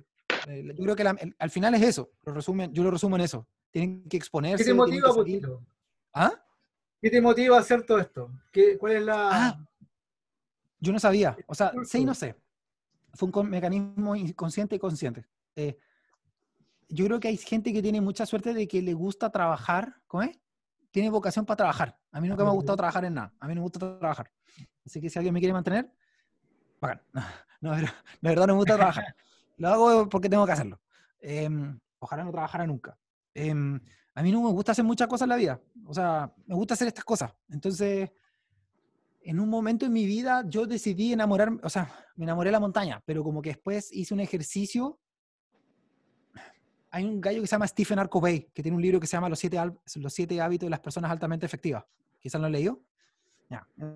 A: eh, yo creo que al final es eso. Lo resumen, yo lo resumo en eso. Tienen que exponerse. ¿Qué te motiva, ¿Ah? ¿Qué te motiva a hacer todo esto? ¿Qué, ¿Cuál es la...? Ah, yo no sabía. O sea, sí y no sé. Fue un mecanismo inconsciente y consciente. Eh, yo creo que hay gente que tiene mucha suerte de que le gusta trabajar, ¿cómo Tiene vocación para trabajar. A mí nunca me ha gustado trabajar en nada. A mí no me gusta trabajar. Así que si alguien me quiere mantener, bacán. No, pero verdad no me gusta trabajar. Lo hago porque tengo que hacerlo. Em, ojalá no trabajara nunca. Em, a mí no me gusta hacer muchas cosas en la vida. O sea, me gusta hacer estas cosas. Entonces, en un momento en mi vida yo decidí enamorarme, o sea, me enamoré de la montaña, pero como que después hice un ejercicio hay un gallo que se llama Stephen Arcovey, que tiene un libro que se llama Los siete, Los siete hábitos de las personas altamente efectivas. Quizás lo han leído.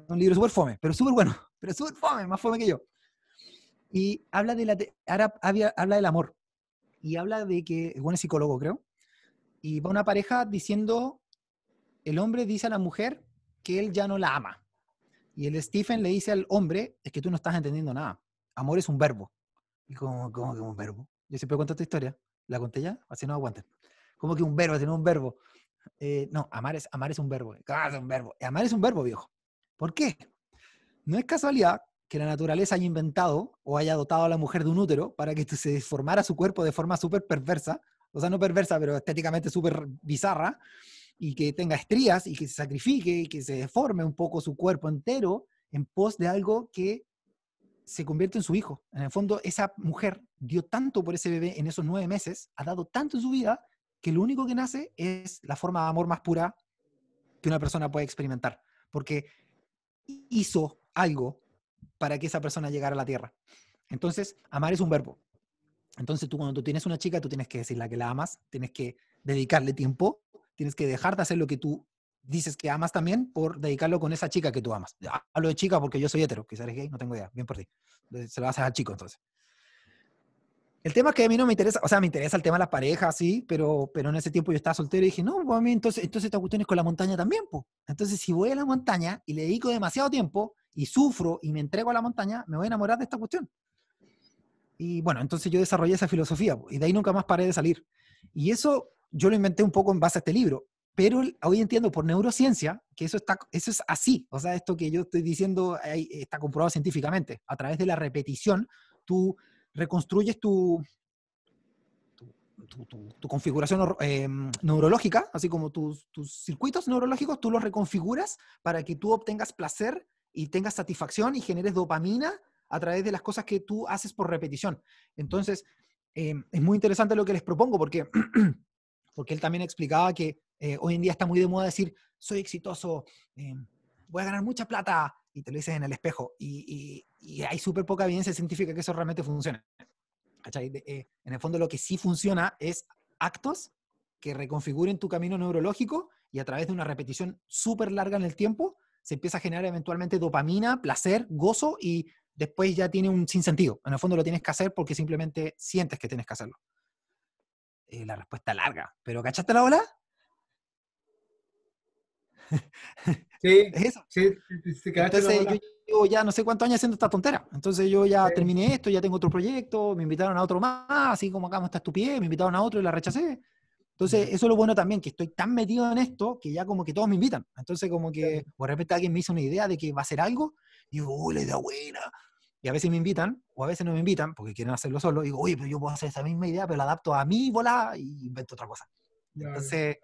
A: Un libro súper fome, pero súper bueno. Pero súper fome, más fome que yo. Y habla, de la, habla, del amor. Y habla de que, bueno, es psicólogo, creo. Y va una pareja diciendo, el hombre dice a la mujer que él ya no la ama. Y el Stephen le dice al hombre, es que tú no estás entendiendo nada. Amor es un verbo. Y como, como que un verbo. Yo siempre cuento esta historia. ¿La conté ya? Así no aguanten. ¿Cómo que un verbo? Así un verbo. Eh, no, amar es, amar es un verbo. Claro, ah, es un verbo. Amar es un verbo, viejo. ¿Por qué? No es casualidad que la naturaleza haya inventado o haya dotado a la mujer de un útero para que se deformara su cuerpo de forma súper perversa, o sea, no perversa, pero estéticamente súper bizarra, y que tenga estrías y que se sacrifique y que se deforme un poco su cuerpo entero en pos de algo que se convierte en su hijo. En el fondo, esa mujer dio tanto por ese bebé en esos nueve meses, ha dado tanto en su vida, que lo único que nace es la forma de amor más pura que una persona puede experimentar, porque hizo algo para que esa persona llegara a la tierra. Entonces, amar es un verbo. Entonces, tú cuando tú tienes una chica, tú tienes que decirle que la amas, tienes que dedicarle tiempo, tienes que dejar de hacer lo que tú dices que amas también por dedicarlo con esa chica que tú amas. Hablo de chica porque yo soy hetero, quizás eres gay, no tengo idea, bien por ti. Se lo vas a dejar chico entonces. El tema que a mí no me interesa, o sea, me interesa el tema de las parejas, sí, pero, pero en ese tiempo yo estaba soltero y dije, no, pues a mí entonces, entonces esta cuestión es con la montaña también, pues. Entonces, si voy a la montaña y le dedico demasiado tiempo y sufro y me entrego a la montaña, me voy a enamorar de esta cuestión. Y bueno, entonces yo desarrollé esa filosofía pues, y de ahí nunca más paré de salir. Y eso yo lo inventé un poco en base a este libro. Pero hoy entiendo por neurociencia que eso, está, eso es así. O sea, esto que yo estoy diciendo está comprobado científicamente. A través de la repetición, tú reconstruyes tu, tu, configuración em, neurológica, así como tus, tus, circuitos neurológicos, tú los reconfiguras para que tú obtengas placer y tengas satisfacción y generes dopamina a través de las cosas que tú haces por repetición. Entonces, em, es muy interesante lo que les propongo porque, porque él también explicaba que eh, hoy en día está muy de moda decir, soy exitoso, eh, voy a ganar mucha plata, y te lo dices en el espejo. Y, hay súper poca evidencia científica que eso realmente funcione. Eh, en el fondo lo que sí funciona es actos que reconfiguren tu camino neurológico y a través de una repetición súper larga en el tiempo se empieza a generar eventualmente dopamina, placer, gozo y después ya tiene un sinsentido. En el fondo lo tienes que hacer porque simplemente sientes que tienes que hacerlo. la respuesta larga. ¿Pero cachaste la ola? Sí, eso. Entonces yo, ya no sé cuántos años haciendo esta tontera. Entonces yo ya terminé esto, ya tengo otro proyecto, me invitaron a otro más, así como acá tu estupidez, me invitaron a otro y la rechacé. Entonces, eso es lo bueno también, que estoy tan metido en esto que ya como que todos me invitan. Entonces, como que por de repente alguien me hizo una idea de que va a hacer algo, y digo, uy, la idea buena. Y a veces me invitan, o a veces no me invitan, porque quieren hacerlo solo, y digo, uy pero yo puedo hacer esa misma idea, pero la adapto a mí, bola y invento otra cosa. Entonces,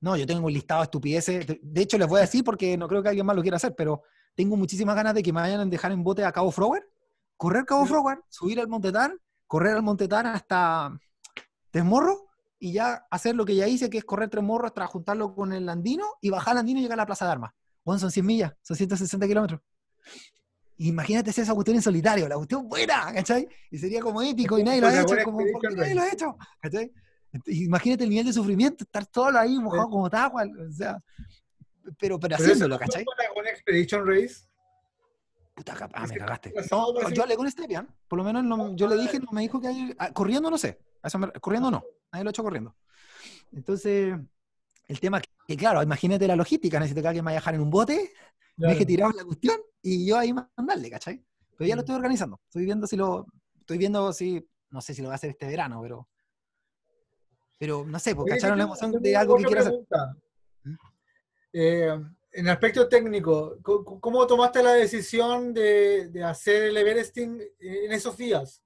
A: no, yo tengo un listado de estupideces. De hecho, les voy a decir porque no creo que alguien más lo quiera hacer, pero tengo muchísimas ganas de que me vayan a dejar en bote a Cabo Frower, correr Cabo Frower, subir al Montetán, correr al Montetán hasta Tesmorro y ya hacer lo que ya hice, que es correr tres morros hasta juntarlo con el Andino y bajar al Andino y llegar a la Plaza de Armas. Bueno, son 100 millas, son 160 kilómetros. Imagínate si esa cuestión en solitario, la cuestión buena, ¿cachai? Y sería como épico y nadie lo ha hecho, como nadie lo ha hecho, ¿cachai? Imagínate el nivel de sufrimiento, estar todo ahí mojado como tagua, o sea, pero, pero, haciéndolo, ¿cachai?
C: ¿Con Expedition Race? Puta, capaz, me cagaste. yo hablé
A: con Esteban, por lo menos yo le dije, no me dijo que hay, ah, corriendo no sé, corriendo no, ahí lo ha hecho corriendo. Entonces, el tema que, claro, imagínate la logística, necesito que alguien me viajar en un bote, me deje tirado la cuestión y yo ahí mandarle, ¿cachai? Pero ya lo mm. estoy organizando, estoy viendo si lo, estoy viendo si, no sé si lo va a hacer este verano, pero pero no sé, porque cacharon la emoción de algo que quieras hacer. Eh, en aspecto técnico, ¿cómo
C: tomaste la decisión de, de, hacer el Everesting en esos días?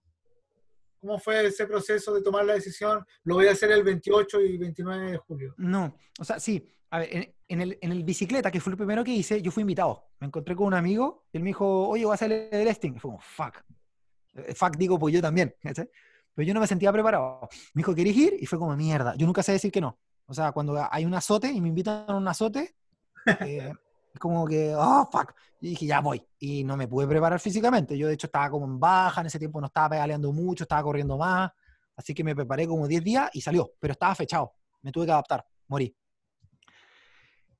C: ¿Cómo fue ese proceso de tomar la decisión? Lo voy a hacer el 28 y 29 de julio.
A: No, o sea, sí. A ver, en, el, en el bicicleta, que fue lo primero que hice, yo fui invitado. Me encontré con un amigo, y él me dijo, oye, voy a hacer el Everesting. fue como, fuck. Eh, fuck, digo, pues yo también. ¿sí? Pero yo no me sentía preparado. Me dijo, ¿quieres ir? Y fue como mierda. Yo nunca sé decir que no. O sea, cuando hay un azote y me invitan a un azote, eh, es como que, oh, fuck. Y dije, ya voy. Y no me pude preparar físicamente. Yo, de hecho, estaba como en baja. En ese tiempo no estaba pedaleando mucho, estaba corriendo más. Así que me preparé como 10 días y salió. Pero estaba fechado. Me tuve que adaptar. Morí.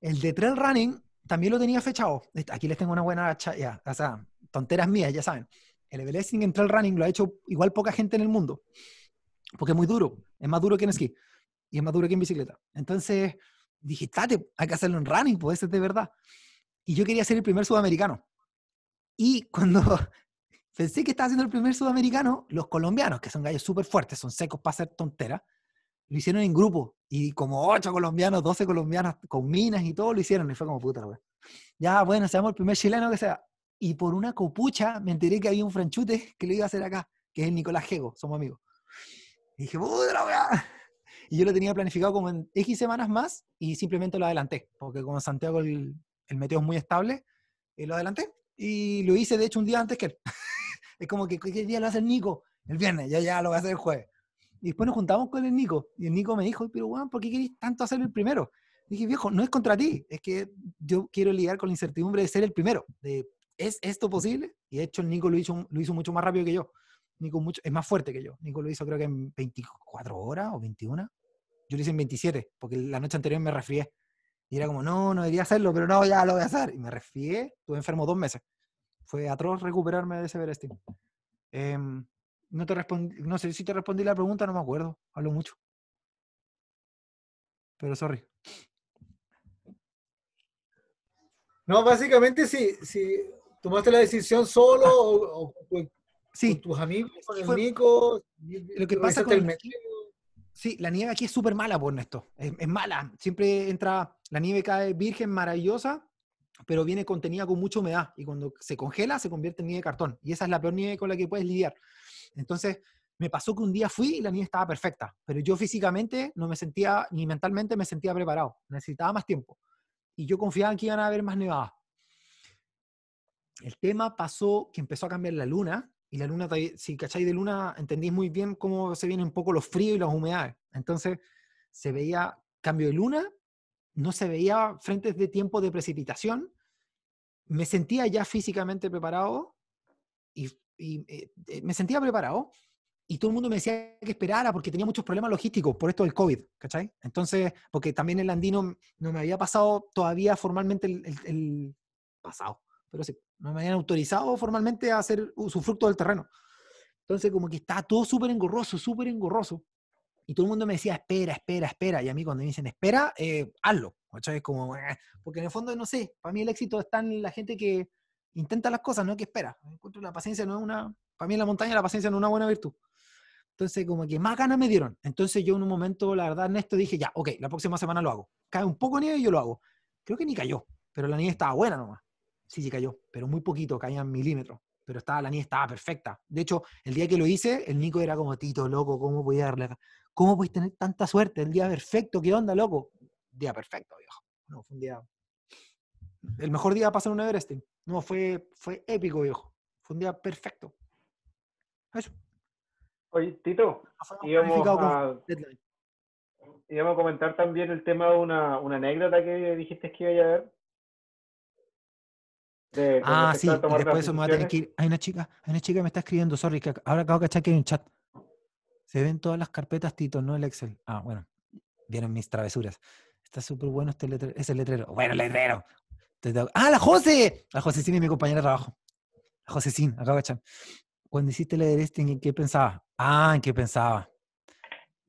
A: El de trail running también lo tenía fechado. Aquí les tengo una buena ya, o sea, tonteras mías, ya saben. El Everesting en al running lo ha hecho igual poca gente en el mundo, porque es muy duro, es más duro que en esquí y es más duro que en bicicleta. Entonces dije, tate, hay que hacerlo en running, puede ser de verdad. Y yo quería ser el primer sudamericano. Y cuando pensé que estaba siendo el primer sudamericano, los colombianos, que son gallos súper fuertes, son secos para hacer tonteras, lo hicieron en grupo. Y como ocho colombianos, 12 colombianas con minas y todo lo hicieron. Y fue como puta, güey. Ya, bueno, seamos el primer chileno que sea y por una copucha me enteré que había un franchute que lo iba a hacer acá, que es el Nicolás Gego, somos amigos. Y dije, ¡puta Y yo lo tenía planificado como en X semanas más y simplemente lo adelanté, porque como Santiago el, el meteo es muy estable, eh, lo adelanté y lo hice de hecho un día antes que él. es como que, ¿qué día lo hace el Nico? El viernes, ya ya lo voy a hacer el jueves. Y después nos juntamos con el Nico y el Nico me dijo, pero weón, ¿por qué querés tanto hacer el primero? dije, viejo, no es contra ti, es que yo quiero lidiar con la incertidumbre de ser el primero, de ¿es esto posible? Y de hecho Nico lo hizo, lo hizo mucho más rápido que yo. Nico mucho, es más fuerte que yo. Nico lo hizo creo que en 24 horas o 21. Yo lo hice en 27, porque la noche anterior me resfrié. Y era como, no, no debería hacerlo, pero no, ya lo voy a hacer. Y me resfrié, estuve enfermo dos meses. Fue atroz recuperarme de ese em, no te respondí, no sé si te respondí la pregunta, no me acuerdo. Hablo mucho. Pero sorry. No,
C: básicamente sí sí ¿Tomaste la decisión solo o, con tus amigos, con el Nico?
A: Lo que pasa con... El sí, la nieve aquí es súper mala, por esto, Es, mala. Siempre entra, la nieve cae virgen, maravillosa, pero viene contenida con mucha humedad. Y cuando se congela, se convierte en nieve de cartón. Y esa es la peor nieve con la que puedes lidiar. Entonces, me pasó que un día fui y la nieve estaba perfecta, pero yo físicamente no me sentía, ni mentalmente me sentía preparado, necesitaba más tiempo. Y yo confiaba en que iban a haber más nevadas el tema pasó que empezó a cambiar la luna y la luna, si cacháis de luna, entendís muy bien cómo se vienen un poco los fríos y las humedades. Entonces se veía cambio de luna, no se veía frentes de tiempo de precipitación, me sentía ya físicamente preparado y, eh, eh, me sentía preparado y todo el mundo me decía que esperara porque tenía muchos problemas logísticos por esto del COVID, cacháis, Entonces, porque también el andino no me había pasado todavía formalmente el pasado, pero sí, no me habían autorizado formalmente a hacer usufructo del terreno. Entonces, como que está todo súper engorroso, súper engorroso. Y todo el mundo me decía, espera, espera, espera. Y a mí cuando me dicen, espera, eh, hazlo. Es como, ah", porque en el fondo, no sé, para mí el éxito está en la gente que intenta las cosas, no que espera. Encuentro la paciencia no es una, para mí en la montaña la paciencia no es una buena virtud. Entonces, como que más ganas me dieron. Entonces yo en un momento, la verdad, esto dije, ya, ok, la próxima semana lo hago. Cae un poco de nieve y yo lo hago. Creo que ni cayó, pero la nieve estaba buena nomás. Sí, sí cayó, pero muy poquito, caían milímetros. Pero estaba, la nieve estaba perfecta. De hecho, el día que lo hice, el Nico era como, Tito, loco, ¿cómo podía darle? ¿Cómo podéis tener tanta suerte? El día perfecto, ¿qué onda, loco? Día perfecto, viejo. No, fue un día... El mejor día para pasar un Everest No, fue, fue épico, viejo. Fue un día perfecto. Eso.
B: Oye, Tito, íbamos a, comentar también el tema de una, una anécdota que dijiste que iba a haber ah, sí, después eso me va a tener que ir.
A: Hay una chica, hay una chica que me está escribiendo, sorry, que ahora acabo de cachar que hay un chat. Se ven todas las carpetas, Tito, no el Excel. Ah, bueno, vieron mis travesuras. Está súper bueno este letrero, ese letrero. Bueno, letrero. ah, la José. La José y mi compañera de trabajo. La Cine, acabo de cachar. Cuando hiciste el Everesting, ¿en qué pensaba? Ah, ¿en qué pensaba?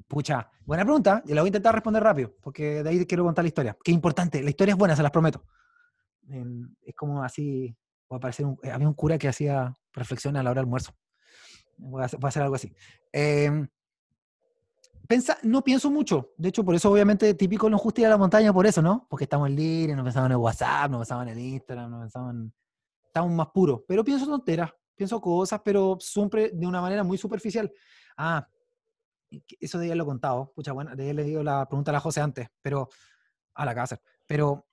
A: Pucha, buena pregunta. Y la voy a intentar responder rápido, porque de ahí quiero contar la historia. Qué importante, la historia es buena, se las prometo es como así, va a aparecer un, eh, había un cura que hacía reflexiones a la hora del almuerzo. Voy a, hacer, algo así. Em, no pienso mucho. De hecho, por eso obviamente típico no ir a la montaña, por eso, ¿no? Porque estamos en línea no pensamos en el WhatsApp, no pensamos en el Instagram, no pensamos en... Estamos más puros. Pero pienso tonteras, pienso cosas, pero siempre de una manera muy superficial. Ah, eso de ya lo he contado. Pucha, bueno, de ya le dado la pregunta a la José antes, pero a la casa. Pero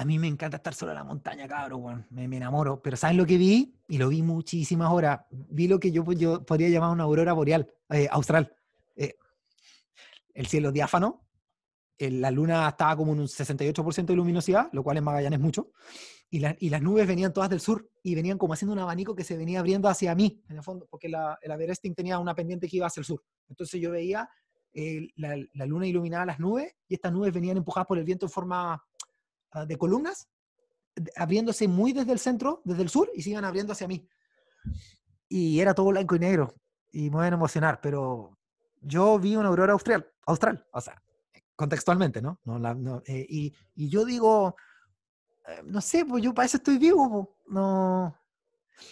A: a mí me encanta estar solo en la montaña, cabrón, me, enamoro. Pero ¿saben lo que vi? Y lo vi muchísimas horas. Vi lo que yo, yo podría llamar una aurora boreal, eh, austral. Eh, el cielo diáfano, la luna estaba como en un 68% de luminosidad, lo cual en Magallanes mucho. Y, y, las nubes venían todas del sur y venían como haciendo un abanico que se venía abriendo hacia mí, en el fondo, porque la, el Everest tenía una pendiente que iba hacia el sur. Entonces yo veía eh, la, la luna iluminada, las nubes y estas nubes venían empujadas por el viento en forma Ah, de columnas, abriéndose muy desde el centro, desde el sur, y se iban abriendo hacia mí. Y era todo blanco y negro. Y me voy a emocionar, pero yo vi una aurora austral, austral o sea, contextualmente, ¿no? no, eh, y, y, yo digo, eh, no sé, pues yo para eso estoy vivo, no.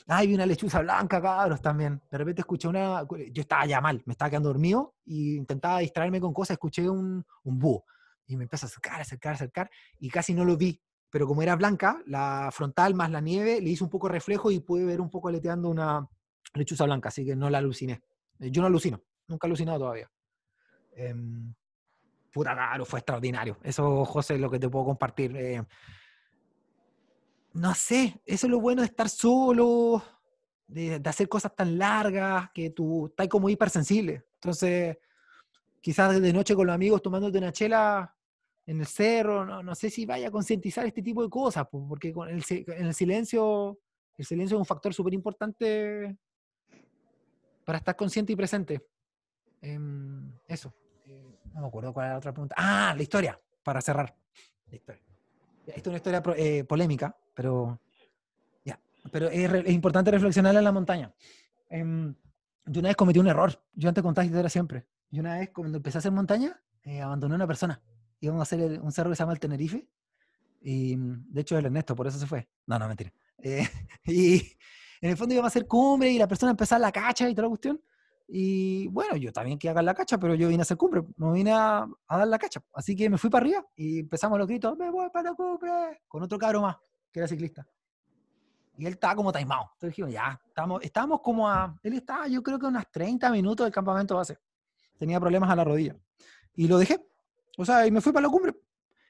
A: Ay, vi una lechuza blanca, cabros, también. De repente escuché una. Yo estaba ya mal, me estaba quedando dormido y intentaba distraerme con cosas. Escuché un, un búho y me empiezo a acercar, acercar, acercar, y casi no lo vi. Pero como era blanca, la frontal más la nieve, le hizo un poco reflejo y pude ver un poco aleteando una lechuza blanca, así que no la aluciné. Eh, yo no alucino, nunca he alucinado todavía. Em, puta caro, fue extraordinario. Eso, José, es lo que te puedo compartir. Eh. no sé, eso es lo bueno de estar solo, de, de hacer cosas tan largas, que tú estás como hipersensible. Entonces, quizás de noche con los amigos tomándote una chela, en el cerro, no, no sé si vaya a concientizar este tipo de cosas, porque en el silencio, el silencio es un factor súper importante para estar consciente y presente. Em, eso. Eh, no me acuerdo cuál era la otra pregunta. Ah, la historia, para cerrar. Esto es una historia eh, polémica, pero ya. Pero es, importante reflexionar en la montaña. Em, yo una vez cometí un error. Yo antes contaba historia siempre. y una vez, cuando empecé a hacer montaña, eh, abandoné a una persona íbamos a hacer un cerro que se llama el Tenerife. Y mm, de hecho es el Ernesto, por eso se fue. No, no, mentira. Eh, y en el fondo íbamos a hacer cumbre y la persona empezaba la cacha y toda la cuestión. Y bueno, yo también quería hacer la cacha, pero yo vine a hacer cumbre, no vine a, dar la cacha. Así que me fui para arriba y empezamos los gritos, me voy para cumbre, con otro cabro más, que era ciclista. Y él estaba como taimado. Entonces dijimos, ya, estamos, estábamos como a, él estaba yo creo que unas 30 minutos del campamento base. Tenía problemas a la rodilla. Y lo dejé. O sea, y me fui para la cumbre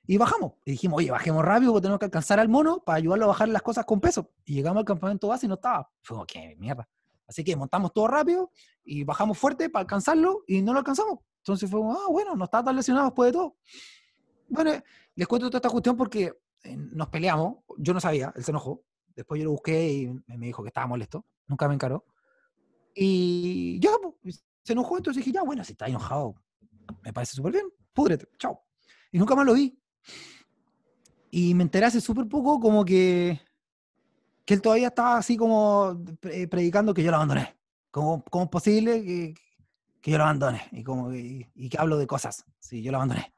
A: y bajamos. Y dijimos, oye, bajemos rápido porque tenemos que alcanzar al mono para ayudarlo a bajar las cosas con peso. Y llegamos al campamento base y no estaba. Fue como, qué mierda. Así que montamos todo rápido y bajamos fuerte para alcanzarlo y no lo alcanzamos. Entonces fue como, ah, bueno, no está tan lesionado después de todo. Bueno, les cuento toda esta cuestión porque eh, nos peleamos. Yo no sabía, él se enojó. Después yo lo busqué y me dijo que estaba molesto. Nunca me encaró. Y ya, pues, se enojó. Entonces dije, ya, bueno, si está enojado, me parece súper bien púdrete, chao. Y nunca más lo vi. Y me enteré hace súper poco como que, que él todavía estaba así como predicando que yo lo abandoné. ¿Cómo, cómo es posible que, yo lo abandone? Y, como, y, que hablo de cosas. Sí, yo lo abandoné.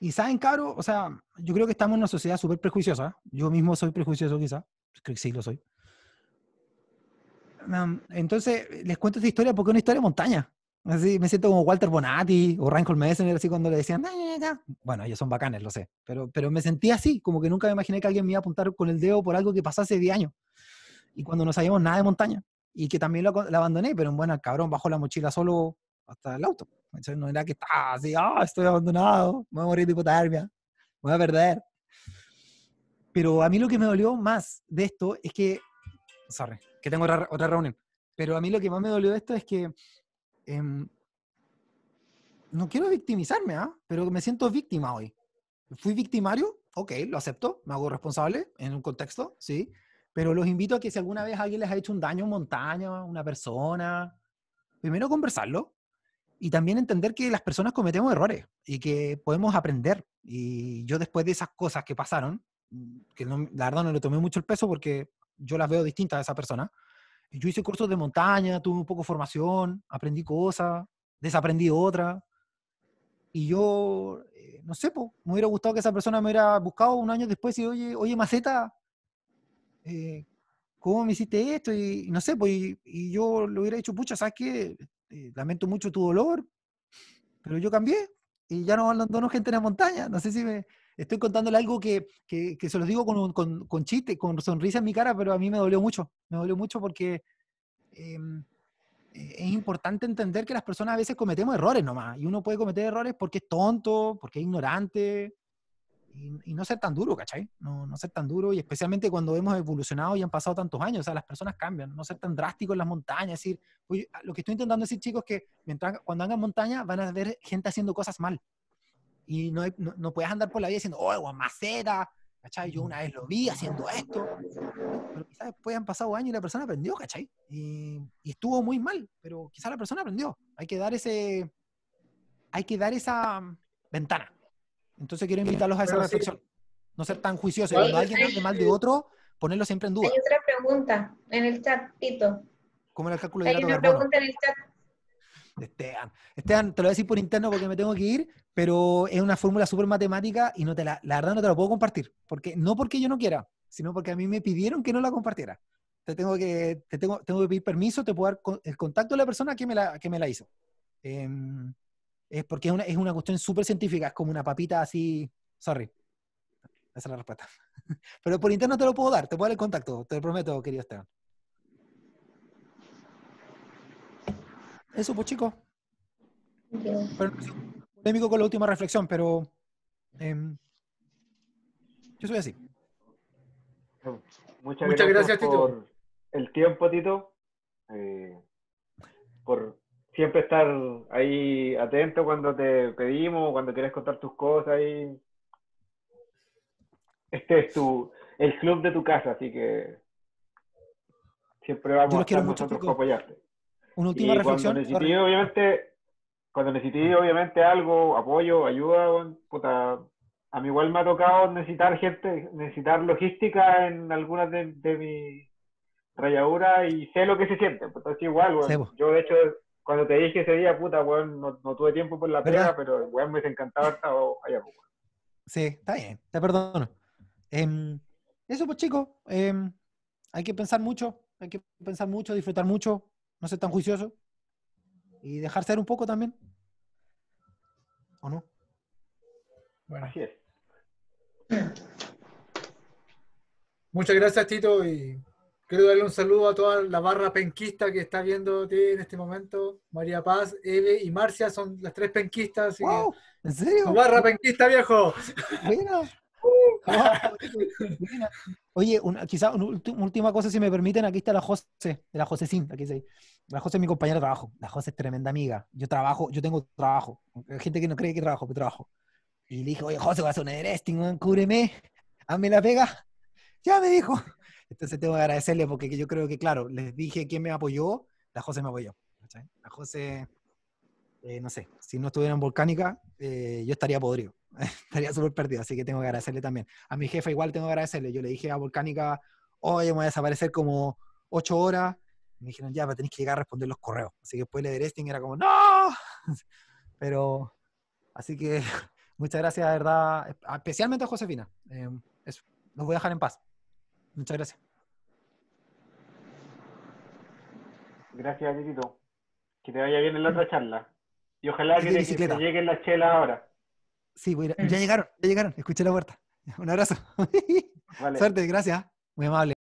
A: Y, saben, caro, o sea, yo creo que estamos en una sociedad súper prejuiciosa. Yo mismo soy prejuicioso quizá. Creo que sí lo soy. Entonces, les cuento esta historia porque es una historia montaña. Así, me siento como Walter Bonatti o Reinhold Messner, así cuando le decían, bueno, ellos son bacanes, lo sé, pero, pero me sentí así, como que nunca me imaginé que alguien me iba a apuntar con el dedo por algo que pasó hace 10 años y cuando no sabíamos nada de montaña y que también lo, abandoné, pero bueno, el cabrón bajó la mochila solo hasta el auto. Entonces, no era que estaba así, ah, estoy abandonado, voy a morir de hipotermia, voy a perder. Pero a mí lo que me dolió más de esto es que, sorry, que tengo otra, otra reunión, pero a mí lo que más me dolió de esto es que Em, no quiero victimizarme, ¿ah? pero me siento víctima hoy. Fui victimario, ok, lo acepto, me hago responsable en un contexto, sí, pero los invito a que si alguna vez alguien les ha hecho un daño, montaña, una persona, primero conversarlo y también entender que las personas cometemos errores y que podemos aprender. Y yo después de esas cosas que pasaron, que la verdad no le tomé mucho el peso porque yo las veo distintas a esa persona, yo hice cursos de montaña, tuve un poco de formación, aprendí cosas, desaprendí otras. Y yo, eh, no sé, pues me hubiera gustado que esa persona me hubiera buscado un año después y, oye, oye, Maceta, eh, ¿cómo me hiciste esto? Y, no sé, pues, y, yo le hubiera dicho, pucha, ¿sabes qué? Eh, lamento mucho tu dolor, pero yo cambié y ya no abandono gente en la montaña. No sé si me, estoy contándole algo que, que, se los digo con, con, chiste, con sonrisa en mi cara, pero a mí me dolió mucho, me dolió mucho porque em, e, es importante entender que las personas a veces cometemos errores nomás, y uno puede cometer errores porque es tonto, porque es ignorante, y, no ser tan duro, ¿cachai? No, no ser tan duro, y especialmente cuando hemos evolucionado y han pasado tantos años, o sea, las personas cambian, no ser tan drástico en las montañas, decir, lo que estoy intentando decir, chicos, es que mientras, cuando hagan montaña van a ver gente haciendo cosas mal, y no, no, puedes andar por la vida diciendo, oh, maceta, Macera, ¿cachai? Yo una vez lo vi haciendo esto. Pero quizás después han pasado años y la persona aprendió, ¿cachai? Y, estuvo muy mal, pero quizás la persona aprendió. Hay que dar ese, hay que dar esa mm, ventana. Entonces quiero invitarlos a esa reflexión. No ser tan juiciosos. Cuando alguien hable mal de otro, ponerlo siempre en duda. Hay otra pregunta en el chatito Tito. ¿Cómo era el cálculo de Hay pregunta en el chat Esteban. te lo voy a decir por interno porque me tengo que ir, pero es una fórmula súper matemática y no te la, verdad no te la puedo compartir. Porque, no porque yo no quiera, sino porque a mí me pidieron que no la compartiera. Te tengo que, tengo, tengo pedir permiso, te puedo dar el contacto de la persona que me la, que me la hizo. Em, es porque es una, es una cuestión súper científica, es como una papita así, sorry. Esa es la respuesta. Pero por interno te lo puedo dar, te puedo dar el contacto, te lo prometo, querido Esteban. Eso, pues chicos. Pero, con la última reflexión, pero em,
B: yo soy así. Muchas, gracias, por el tiempo, Tito. Eh, por siempre estar ahí atento cuando te pedimos, cuando quieres contar tus cosas. Este es tu, el club de tu casa, así que siempre vamos a estar nosotros para apoyarte una última reflexión. Cuando necesité, obviamente, cuando necesité, obviamente, algo, apoyo, ayuda, puta, a mí igual me ha tocado necesitar gente, necesitar logística en algunas de, de mis rayaduras y sé lo que se siente. Entonces, igual, yo de hecho, cuando te dije ese día, puta, no, tuve tiempo por la pega, pero me encantaba estar allá,
A: Sí, está bien, te perdono. Em, eso pues chicos, em, hay que pensar mucho, hay que pensar mucho, disfrutar mucho, no ser tan juicioso y dejar ser un poco también. ¿O no?
C: Bueno. Así es. Muchas gracias, Tito, y quiero darle un saludo a toda la barra penquista que está viendo en este momento. María Paz, Eve y Marcia son las tres penquistas. Wow, ¿En serio? barra penquista, viejo!
A: Oye, una, quizá una última cosa, si me permiten, aquí está la José, de la Josecín, aquí La José es mi compañera de trabajo. La José es tremenda amiga. Yo trabajo, yo tengo trabajo. Hay gente que no cree que trabajo, que trabajo. Y le dije, oye, José, vas a una Everesting, cúreme hazme la pega. Ya me dijo. Entonces tengo que agradecerle porque yo creo que, claro, les dije quién me apoyó, la José me apoyó. La Jose. Eh, no sé, si no estuviera en Volcánica, eh, yo estaría podrido, estaría súper perdido, así que tengo que agradecerle también. A mi jefa igual tengo que agradecerle, yo le dije a Volcánica, oye, me voy a desaparecer como ocho horas, me dijeron, ya, pero tenés que llegar a responder los correos, así que después de Everesting era como, no, pero, así que muchas gracias, de verdad, especialmente a Josefina, em, eso, los voy a dejar en paz. Muchas gracias.
B: Gracias, Tito. Que te vaya bien en la otra charla. Y ojalá que, lleguen las chelas ahora.
A: Sí, mm. ya llegaron, ya llegaron. Escuché la puerta. Un abrazo. Suerte, gracias. Muy amable.